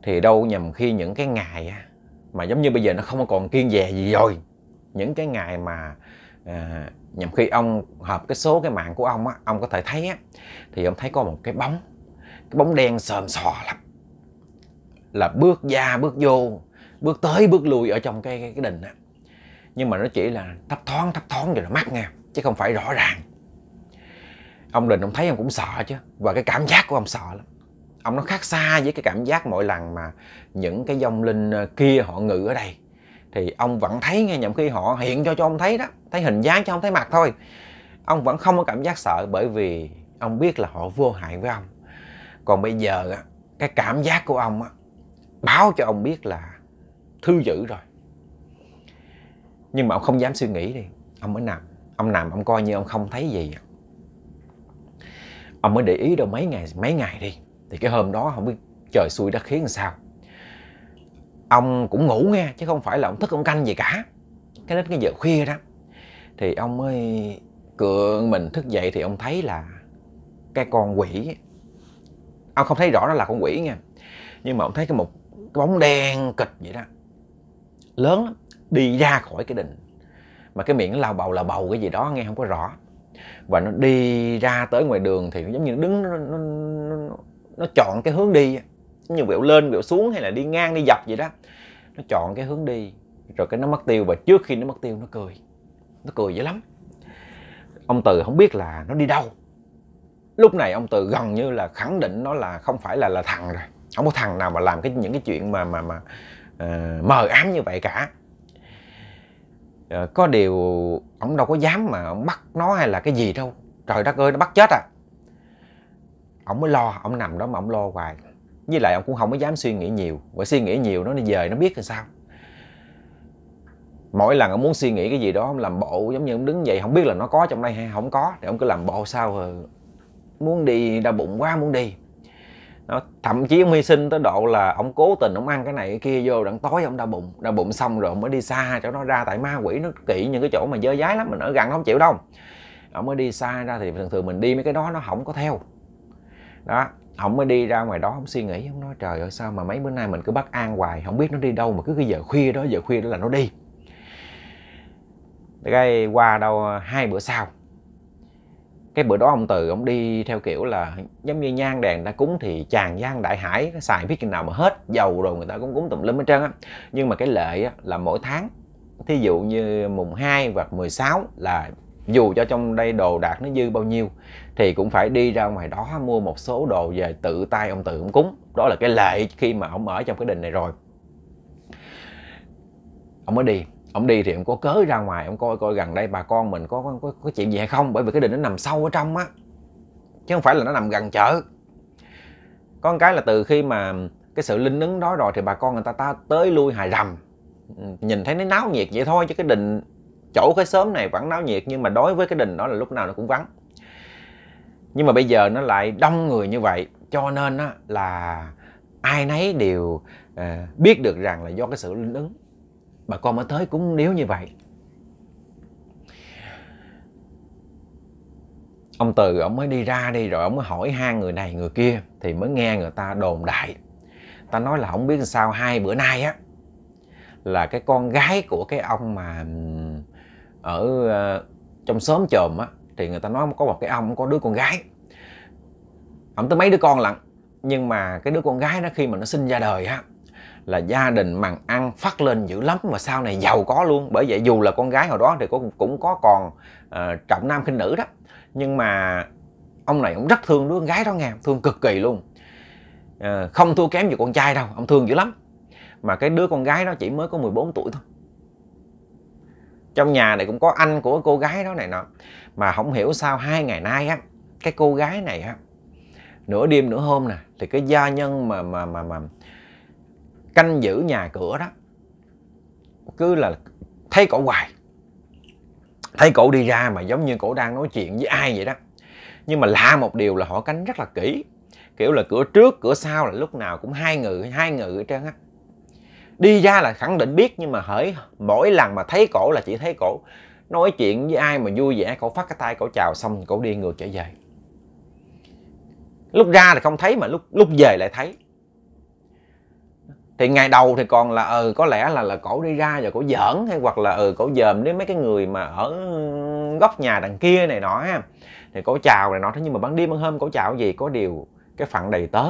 thì đâu nhầm khi những cái ngày mà giống như bây giờ nó không còn kiên dè gì rồi những cái ngày mà à, nhầm khi ông hợp cái số cái mạng của ông á ông có thể thấy á thì ông thấy có một cái bóng cái bóng đen sờm sò lắm là bước ra bước vô bước tới bước lui ở trong cái cái, cái đình á nhưng mà nó chỉ là thấp thoáng thấp thoáng rồi nó mắt nghe chứ không phải rõ ràng ông đình ông thấy ông cũng sợ chứ và cái cảm giác của ông sợ lắm ông nó khác xa với cái cảm giác mỗi lần mà những cái dông linh ờ, kia họ ngự ở đây thì ông vẫn thấy ngay nhầm khi họ hiện cho cho ông thấy đó thấy hình dáng cho ông thấy mặt thôi ông vẫn không có cảm giác sợ bởi vì ông biết là họ vô hại với ông còn bây giờ cái cảm giác của ông báo cho ông biết là thư dữ rồi nhưng mà ông không dám suy nghĩ đi ông mới nằm ông nằm ông coi như ông không thấy gì ông mới để ý đâu mấy ngày mấy ngày đi thì cái hôm đó không biết trời xui đã khiến làm sao ông cũng ngủ nghe chứ không phải là ông thức ông canh gì cả cái đến cái giờ khuya đó thì ông mới cựa mình thức dậy thì ông thấy là cái con quỷ ông không thấy rõ nó là con quỷ nha nhưng mà ông thấy cái một cái bóng đen kịch vậy đó lớn lắm đi ra khỏi cái đình mà cái miệng nó lao bầu là bầu cái gì đó nghe không có rõ và nó đi ra tới ngoài đường thì nó giống như nó đứng nó, nó, nó, nó chọn cái hướng đi giống như biểu lên biểu xuống hay là đi ngang đi dọc vậy đó nó chọn cái hướng đi rồi cái nó mất tiêu và trước khi nó mất tiêu nó cười nó cười dữ lắm ông từ không biết là nó đi đâu lúc này ông từ gần như là khẳng định nó là không phải là là thằng rồi không có thằng nào mà làm cái những cái chuyện mà mà mà uh, mờ ám như vậy cả uh, có điều ông đâu có dám mà ông bắt nó hay là cái gì đâu trời đất ơi nó bắt chết à ông mới lo ông nằm đó mà ông lo hoài với lại ông cũng không có dám suy nghĩ nhiều và suy nghĩ nhiều nó về nó biết là sao mỗi lần ông muốn suy nghĩ cái gì đó ông làm bộ giống như ông đứng dậy không biết là nó có trong đây hay không có thì ông cứ làm bộ sao ờ, muốn đi đau bụng quá muốn đi nó thậm chí ông hy sinh tới độ là ông cố tình ông ăn cái này cái kia vô đặng tối ông đau bụng đau bụng xong rồi ông mới đi xa cho nó ra tại ma quỷ nó kỹ những cái chỗ mà dơ dái lắm mình ở gần không chịu đâu ông mới đi xa ra thì thường thường mình đi mấy cái đó nó không có theo đó ông mới đi ra ngoài đó ông suy nghĩ ông nói trời ơi sao mà mấy bữa nay mình cứ bắt an hoài không biết nó đi đâu mà cứ cái giờ khuya đó giờ khuya đó là nó đi cái qua đâu hai bữa sau cái bữa đó ông từ ông đi theo kiểu là giống như nhang đèn ta cúng thì chàng giang đại hải xài biết chừng nào mà hết dầu rồi người ta cũng cúng tùm lum hết trơn á nhưng mà cái lệ á, là mỗi tháng thí dụ như mùng 2 và 16 là dù cho trong đây đồ đạc nó dư bao nhiêu thì cũng phải đi ra ngoài đó mua một số đồ về tự tay ông tự ông cúng đó là cái lệ khi mà ông ở trong cái đình này rồi ông mới đi ông đi thì ông có cớ ra ngoài ông coi coi gần đây bà con mình có có, có chuyện gì hay không bởi vì cái đình nó nằm sâu ở trong á chứ không phải là nó nằm gần chợ con cái là từ khi mà cái sự linh ứng đó rồi thì bà con người ta ta tới lui hài rầm ừ, nhìn thấy nó náo nhiệt vậy thôi chứ cái đình chỗ cái xóm này vẫn náo nhiệt nhưng mà đối với cái đình đó là lúc nào nó cũng vắng nhưng mà bây giờ nó lại đông người như vậy cho nên á, là ai nấy đều uh, biết được rằng là do cái sự linh ứng bà con mới tới cũng nếu như vậy ông từ ông mới đi ra đi rồi ông mới hỏi hai người này người kia thì mới nghe người ta đồn đại ta nói là không biết sao hai bữa nay á là cái con gái của cái ông mà ở ờ, trong xóm chòm á thì người ta nói có một cái ông có đứa con gái ông tới mấy đứa con lận nhưng mà cái đứa con gái nó khi mà nó sinh ra đời á là gia đình mặn ăn phát lên dữ lắm mà sau này giàu có luôn bởi vậy dù là con gái hồi đó thì cũng cũng có còn uh, trọng nam khinh nữ đó nhưng mà ông này cũng rất thương đứa con gái đó nghe thương cực kỳ luôn uh, không thua kém gì con trai đâu ông thương dữ lắm mà cái đứa con gái đó chỉ mới có 14 tuổi thôi trong nhà này cũng có anh của cô gái đó này nọ mà không hiểu sao hai ngày nay á cái cô gái này á nửa đêm nửa hôm nè thì cái gia nhân mà mà mà mà canh giữ nhà cửa đó cứ là thấy cổ hoài thấy cổ đi ra mà giống như cổ đang nói chuyện với ai vậy đó nhưng mà lạ một điều là họ canh rất là kỹ kiểu là cửa trước cửa sau là lúc nào cũng hai người hai người ở trên á đi ra là khẳng định biết nhưng mà hỡi mỗi lần mà thấy cổ là chỉ thấy cổ nói chuyện với ai mà vui vẻ cổ phát cái tay cổ chào xong cổ đi ngược trở về lúc ra là không thấy mà lúc lúc về lại thấy thì ngày đầu thì còn là ừ có lẽ là là cổ đi ra và cổ giỡn hay hoặc là ừ cổ dòm đến mấy cái người mà ở góc nhà đằng kia này nọ ha thì cổ chào này nọ thế nhưng mà ban đêm ban hôm cổ chào gì có điều cái phận đầy tớ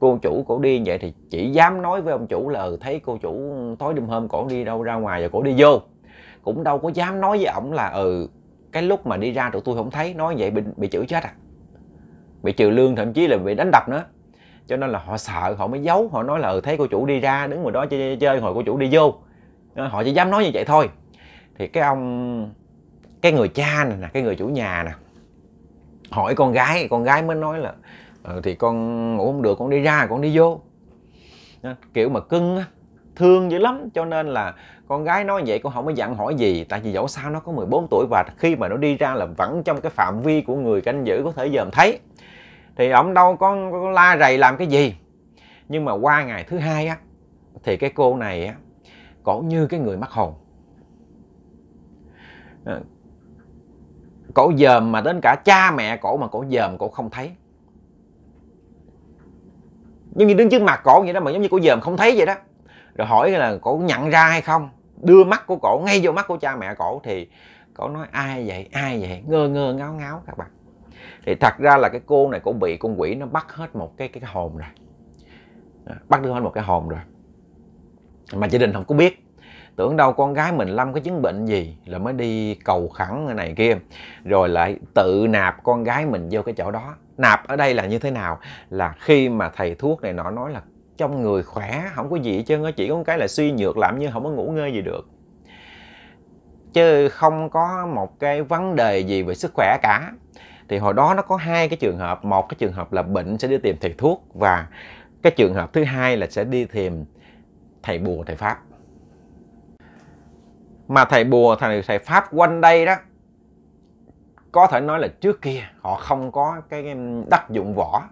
cô chủ cổ đi vậy thì chỉ dám nói với ông chủ là ừ, thấy cô chủ tối đêm hôm cổ đi đâu ra ngoài và cổ đi vô cũng đâu có dám nói với ổng là ừ cái lúc mà đi ra tụi tôi không thấy nói vậy bị, bị chửi chết à bị trừ lương thậm chí là bị đánh đập nữa cho nên là họ sợ họ mới giấu họ nói là ừ thấy cô chủ đi ra đứng ngồi đó chơi chơi hồi cô chủ đi vô họ chỉ dám nói như vậy thôi thì cái ông cái người cha này nè cái người chủ nhà nè hỏi con gái con gái mới nói là ừ, thì con ngủ không được con đi ra con đi vô kiểu mà cưng thương dữ lắm cho nên là con gái nói vậy con không có dặn hỏi gì tại vì dẫu sao nó có 14 tuổi và khi mà nó đi ra là vẫn trong cái phạm vi của người canh giữ có thể dòm thấy thì ổng đâu có, la rầy làm cái gì nhưng mà qua ngày thứ hai á thì cái cô này á cổ như cái người mắc hồn ờ, cổ dòm mà đến cả cha mẹ cổ mà cổ dòm cổ không thấy giống như đứng trước mặt cổ vậy đó mà giống như cổ dòm không thấy vậy đó rồi hỏi là cổ nhận ra hay không đưa mắt của cổ ngay vô mắt của cha mẹ cổ thì cổ nói ai vậy ai vậy ngơ ngơ ngáo ngáo các bạn thì thật ra là cái cô này cũng bị con quỷ nó bắt hết một cái cái hồn rồi bắt được hết một cái hồn rồi mà gia đình không có biết tưởng đâu con gái mình lâm cái chứng bệnh gì là mới đi cầu khẩn này kia rồi lại tự nạp con gái mình vô cái chỗ đó nạp ở đây là như thế nào là khi mà thầy thuốc này nọ nói là trong người khỏe không có gì chứ chỉ có cái là suy nhược làm như không có ngủ ngơi gì được chứ không có một cái vấn đề gì về sức khỏe cả thì hồi đó nó có hai cái trường hợp một cái trường hợp là bệnh sẽ đi tìm thầy thuốc và cái trường hợp thứ hai là sẽ đi tìm thầy bùa thầy pháp mà thầy bùa thầy thầy pháp quanh đây đó có thể nói là trước kia họ không có cái đắc dụng võ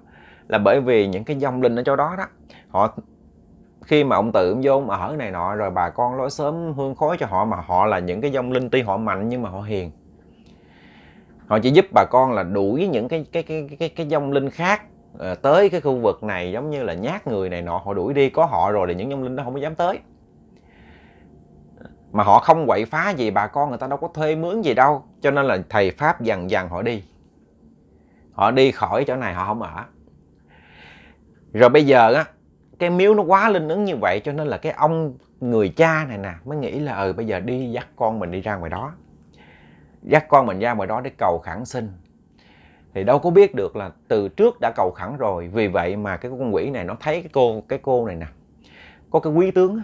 là bởi vì những cái dòng linh ở chỗ đó đó họ khi mà ông tự ông vô ông ở này nọ rồi bà con lối sớm hương khói cho họ mà họ là những cái dòng linh tuy họ mạnh nhưng mà họ hiền họ chỉ giúp bà con là đuổi những cái cái cái cái cái dông linh khác ờ, tới cái khu vực này giống như là nhát người này nọ họ đuổi đi có họ rồi thì những dông linh đó không có dám tới mà họ không quậy phá gì bà con người ta đâu có thuê mướn gì đâu cho nên là thầy pháp dần dần họ đi họ đi khỏi chỗ này họ không ở rồi bây giờ á cái miếu nó quá linh ứng như vậy cho nên là cái ông người cha này nè mới nghĩ là ừ bây giờ đi dắt con mình đi ra ngoài đó dắt con mình ra ngoài đó để cầu khẳng sinh thì đâu có biết được là từ trước đã cầu khẳng rồi vì vậy mà cái con quỷ này nó thấy cái cô cái cô này nè có cái quý tướng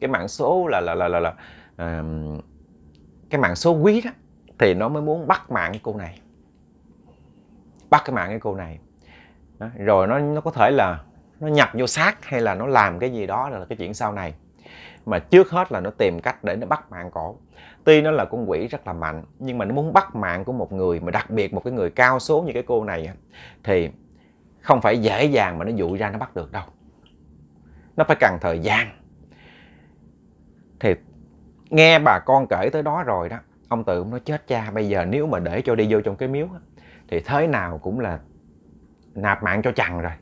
cái mạng số là là là là, là à, cái mạng số quý đó thì nó mới muốn bắt mạng cái cô này bắt cái mạng cái cô này đó. rồi nó nó có thể là nó nhập vô xác hay là nó làm cái gì đó là cái chuyện sau này mà trước hết là nó tìm cách để nó bắt mạng cổ tuy nó là con quỷ rất là mạnh nhưng mà nó muốn bắt mạng của một người mà đặc biệt một cái người cao số như cái cô này thì không phải dễ dàng mà nó dụ ra nó bắt được đâu nó phải cần thời gian thì nghe bà con kể tới đó rồi đó ông tự ông nói chết cha bây giờ nếu mà để cho đi vô trong cái miếu thì thế nào cũng là nạp mạng cho chằn rồi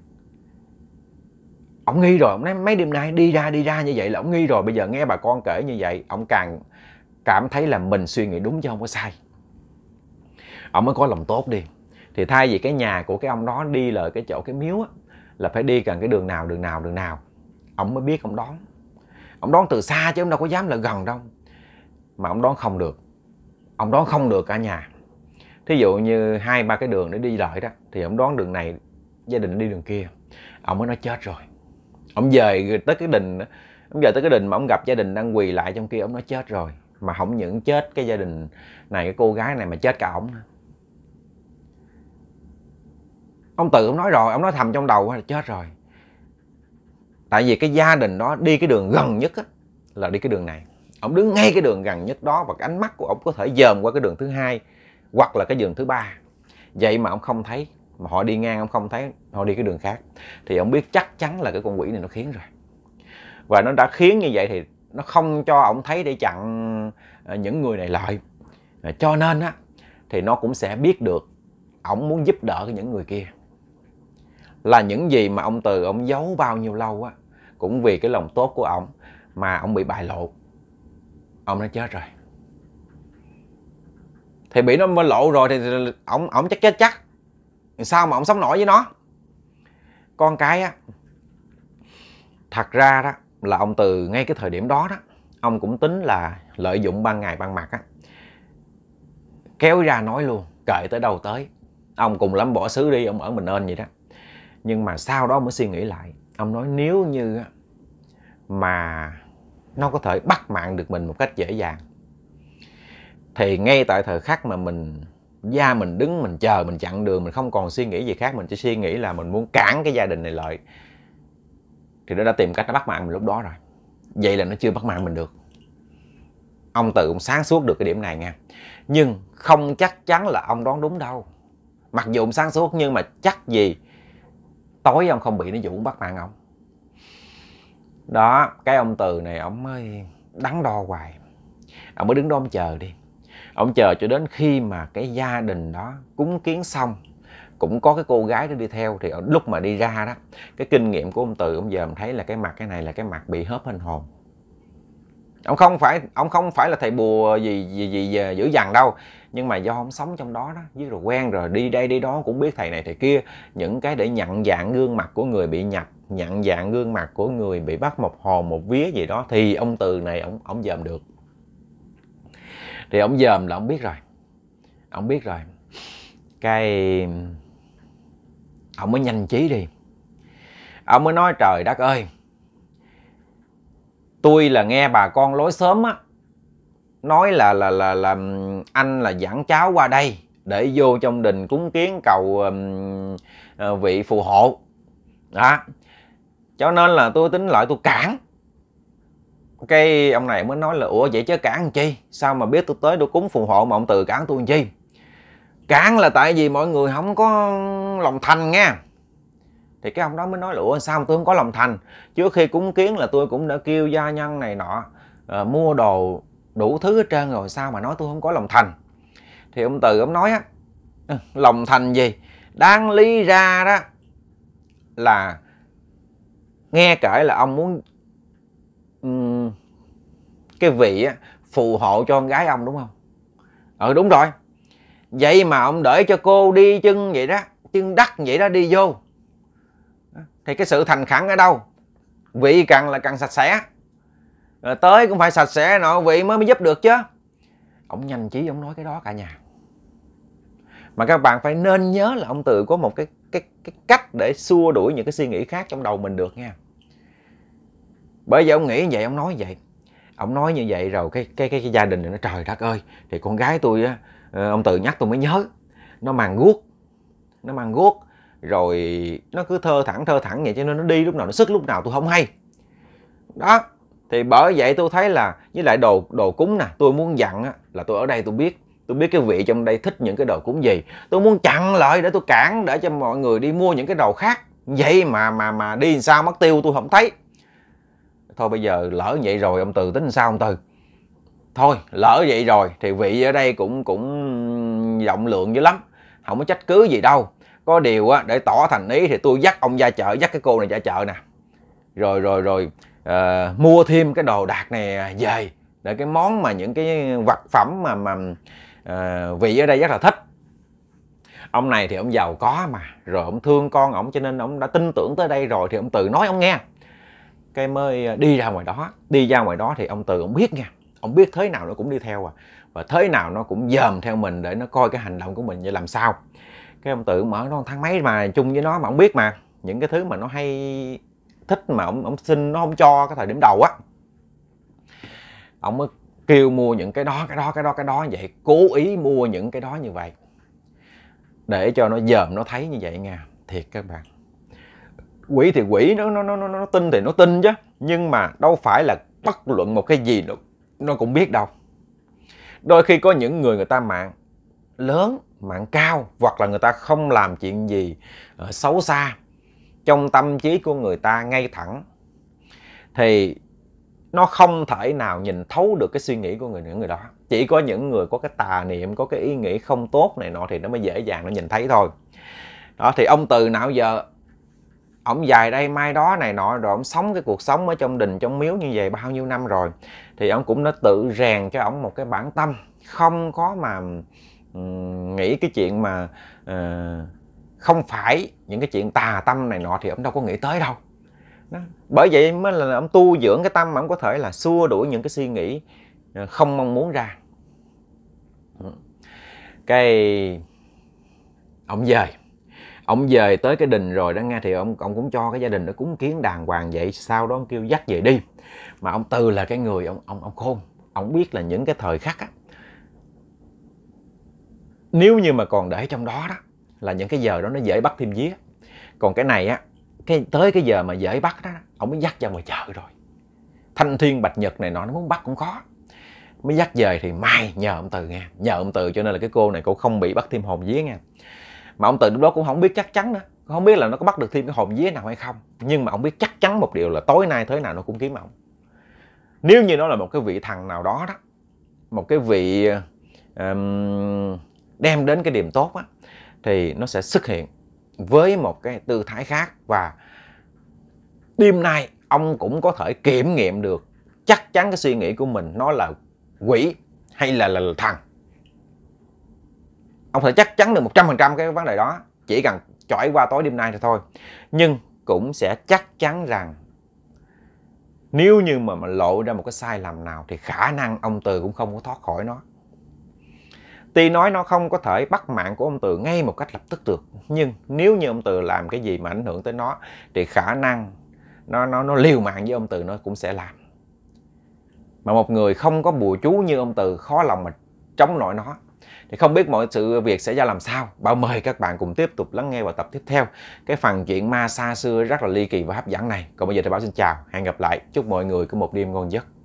ông nghi rồi ông nói mấy đêm nay đi ra đi ra như vậy là ông nghi rồi bây giờ nghe bà con kể như vậy ông càng cảm thấy là mình suy nghĩ đúng chứ không có sai ông mới có lòng tốt đi thì thay vì cái nhà của cái ông đó đi là cái chỗ cái miếu á, là phải đi cần cái đường nào đường nào đường nào ông mới biết ông đón ông đón từ xa chứ ông đâu có dám là gần đâu mà ông đón không được ông đón không được cả nhà thí dụ như hai ba cái đường để đi lợi đó thì ông đón đường này gia đình đi đường kia ông mới nói chết rồi ông về tới cái đình ông về tới cái đình mà ông gặp gia đình đang quỳ lại trong kia ông nói chết rồi mà không những chết cái gia đình này cái cô gái này mà chết cả ông. ông tự ông nói rồi ông nói thầm trong đầu là chết rồi tại vì cái gia đình đó đi cái đường gần nhất á, là đi cái đường này ông đứng ngay cái đường gần nhất đó và cái ánh mắt của ông có thể dòm qua cái đường thứ hai hoặc là cái đường thứ ba vậy mà ông không thấy mà họ đi ngang ông không thấy họ đi cái đường khác thì ông biết chắc chắn là cái con quỷ này nó khiến rồi và nó đã khiến như vậy thì nó không cho ông thấy để chặn ờ, những người này lại cho nên á thì nó cũng sẽ biết được ông muốn giúp đỡ những người kia là những gì mà ông từ ông giấu bao nhiêu lâu á cũng vì cái lòng tốt của ông mà ông bị bại lộ ông đã chết rồi thì bị nó mới lộ rồi thì ổng ổng chắc chết chắc sao mà ông sống nổi với nó con cái á thật ra đó là ông từ ngay cái thời điểm đó đó ông cũng tính là lợi dụng ban ngày ban mặt á kéo ra nói luôn kệ tới đâu tới ông cùng lắm bỏ xứ đi ông ở mình ơn vậy đó nhưng mà sau đó mới suy nghĩ lại ông nói nếu như mà nó có thể bắt mạng được mình một cách dễ dàng thì ngay tại thời khắc mà mình da mình đứng mình chờ mình chặn đường mình không còn suy nghĩ gì khác mình chỉ suy nghĩ là mình muốn cản cái gia đình này lại thì nó đã tìm cách nó bắt mạng mình lúc đó rồi vậy là nó chưa bắt mạng mình được ông tự cũng sáng suốt được cái điểm này nha nhưng không chắc chắn là ông đoán đúng đâu mặc dù ông sáng suốt nhưng mà chắc gì tối ông không bị nó dụ bắt mạng ông đó cái ông từ này ông mới đắn đo hoài ông mới đứng đó ông chờ đi ông chờ cho đến khi mà cái gia đình đó cúng kiến xong cũng có cái cô gái đó đi theo thì lúc mà đi ra đó cái kinh nghiệm của ông từ ông giờ ông thấy là cái mặt cái này là cái mặt bị hớp hên hồn ông không phải ông không phải là thầy bùa gì gì gì, gì dữ dằn đâu nhưng mà do ông sống trong đó đó với rồi quen rồi đi đây đi đó cũng biết thầy này thầy kia những cái để nhận dạng gương mặt của người bị nhập nhận dạng gương mặt của người bị bắt một hồn một vía gì đó thì ông từ này ông ông dòm được thì ông dòm là ông biết rồi ông biết rồi cái ông mới nhanh trí đi ông mới nói trời đất ơi tôi là nghe bà con lối sớm á nói là là là là anh là dẫn cháu qua đây để vô trong đình cúng kiến cầu um, vị phù hộ đó cho nên là tôi tính lại tôi cản cái ông này mới nói là ủa vậy chứ cản chi sao mà biết tôi tới tôi cúng phù hộ mà ông từ cản tôi chi cản là tại vì mọi người không có lòng thành nha thì cái ông đó mới nói là ủa sao tôi không có lòng thành trước khi cúng kiến là tôi cũng đã kêu gia nhân này nọ à, mua đồ đủ thứ hết trơn rồi sao mà nói tôi không có lòng thành thì ông từ ông nói á ừ, lòng thành gì đáng lý ra đó là nghe kể là ông muốn cái vị á, phù hộ cho con gái ông đúng không ừ đúng rồi vậy mà ông để cho cô đi chân vậy đó chân đắt vậy đó đi vô thì cái sự thành khẩn ở đâu vị càng là càng sạch sẽ rồi tới cũng phải sạch sẽ nọ vị mới mới giúp được chứ ông nhanh trí ông nói cái đó cả nhà mà các bạn phải nên nhớ là ông tự có một cái cái cái cách để xua đuổi những cái suy nghĩ khác trong đầu mình được nha bởi vì ông nghĩ vậy ông nói vậy ông nói như vậy rồi cái cái cái, cái gia đình này nó trời đất ơi thì con gái tôi á ờ, ông tự nhắc tôi mới nhớ nó mang guốc nó mang guốc rồi nó cứ thơ thẳng thơ thẳng vậy cho nên nó đi lúc nào nó sức lúc nào tôi không hay đó thì bởi vậy tôi thấy là với lại đồ đồ cúng nè tôi muốn dặn á, là tôi ở đây tôi biết tôi biết cái vị trong đây thích những cái đồ cúng gì tôi muốn chặn lại để tôi cản để cho mọi người đi mua những cái đồ khác vậy mà mà mà đi làm sao mất tiêu tôi không thấy thôi bây giờ lỡ vậy rồi ông từ tính sao ông từ thôi lỡ vậy rồi thì vị ở đây cũng cũng rộng lượng dữ lắm không có trách cứ gì đâu có điều á để tỏ thành ý thì tôi dắt ông ra chợ dắt cái cô này ra chợ nè rồi rồi rồi uh, mua thêm cái đồ đạc này về để cái món mà những cái vật phẩm mà mà uh, vị ở đây rất là thích ông này thì ông giàu có mà rồi ông thương con ông cho nên ông đã tin tưởng tới đây rồi thì ông từ nói ông nghe cái mới ờ, đi ra ngoài đó đi ra ngoài đó thì ông từ ông biết nha ông biết thế nào nó cũng đi theo à và thế nào nó cũng dòm theo mình để nó coi cái hành động của mình như làm sao cái ông tự mở nó thang máy mà chung với nó mà ông biết mà những cái thứ mà nó hay thích mà ông ông xin nó không cho cái thời điểm đầu á ông mới kêu mua những cái đó cái đó cái đó cái đó vậy cố ý mua những cái đó như vậy để cho nó dòm nó thấy như vậy nha thiệt các bạn quỷ thì quỷ nó nó nó nó, nó tin thì nó tin chứ nhưng mà đâu phải là bất luận một cái gì nó, nó cũng biết đâu đôi khi có những người người ta mạng lớn mạng cao hoặc là người ta không làm chuyện gì ờ, xấu xa trong tâm trí của người ta ngay thẳng thì nó không thể nào nhìn thấu được cái suy nghĩ của người những người đó chỉ có những người có cái tà niệm có cái ý nghĩ không tốt này nọ thì nó mới dễ dàng nó nhìn thấy thôi đó thì ông từ nào giờ ổng dài đây mai đó này nọ rồi ổng sống cái cuộc sống ở trong đình trong miếu như vậy bao nhiêu năm rồi thì ổng cũng nó tự rèn cho ổng một cái bản tâm không có mà um, nghĩ cái chuyện mà uh, không phải những cái chuyện tà tâm này nọ thì ổng đâu có nghĩ tới đâu đó. bởi vậy mới là ổng tu dưỡng cái tâm mà ổng có thể là xua đuổi những cái suy nghĩ ờ, không mong muốn ra cái ổng dời ông về tới cái đình rồi đó nghe thì ông ông cũng cho cái gia đình nó cúng kiến đàng hoàng vậy sau đó ông kêu dắt về đi mà ông tư là cái người ông ông ông khôn ông biết là những cái thời khắc á nếu như mà còn để trong đó đó là những cái giờ đó nó dễ bắt thêm vía còn cái này á cái tới cái giờ mà dễ bắt đó ông mới dắt ra ngoài chợ rồi thanh thiên bạch nhật này nọ nó muốn bắt cũng khó mới dắt về thì mai nhờ ông từ nghe nhờ ông từ cho nên là cái cô này cô không bị bắt thêm hồn vía nghe mà ông từ lúc đó cũng không biết chắc chắn nữa không biết là nó có bắt được thêm cái hồn vía nào hay không nhưng mà ông biết chắc chắn một điều là tối nay thế nào nó cũng kiếm ông nếu như nó là một cái vị thần nào đó đó một cái vị um, đem đến cái điểm tốt á thì nó sẽ xuất hiện với một cái tư thái khác và đêm nay ông cũng có thể kiểm nghiệm được chắc chắn cái suy nghĩ của mình nó là quỷ hay là là, là thần ông phải chắc chắn được 100% cái vấn đề đó chỉ cần trải qua tối đêm nay thôi nhưng cũng sẽ chắc chắn rằng nếu như mà, mà lộ ra một cái sai lầm nào thì khả năng ông Từ cũng không có thoát khỏi nó. Tuy nói nó không có thể bắt mạng của ông Từ ngay một cách lập tức được, nhưng nếu như ông Từ làm cái gì mà ảnh hưởng tới nó thì khả năng nó nó nó liều mạng với ông Từ nó cũng sẽ làm. Mà một người không có bùa chú như ông Từ khó lòng mà chống nổi nó thì không biết mọi sự việc sẽ ra làm sao bảo mời các bạn cùng tiếp tục lắng nghe vào tập tiếp theo cái phần chuyện ma xa xưa rất là ly kỳ và hấp dẫn này còn bây giờ thì bảo xin chào hẹn gặp lại chúc mọi người có một đêm ngon giấc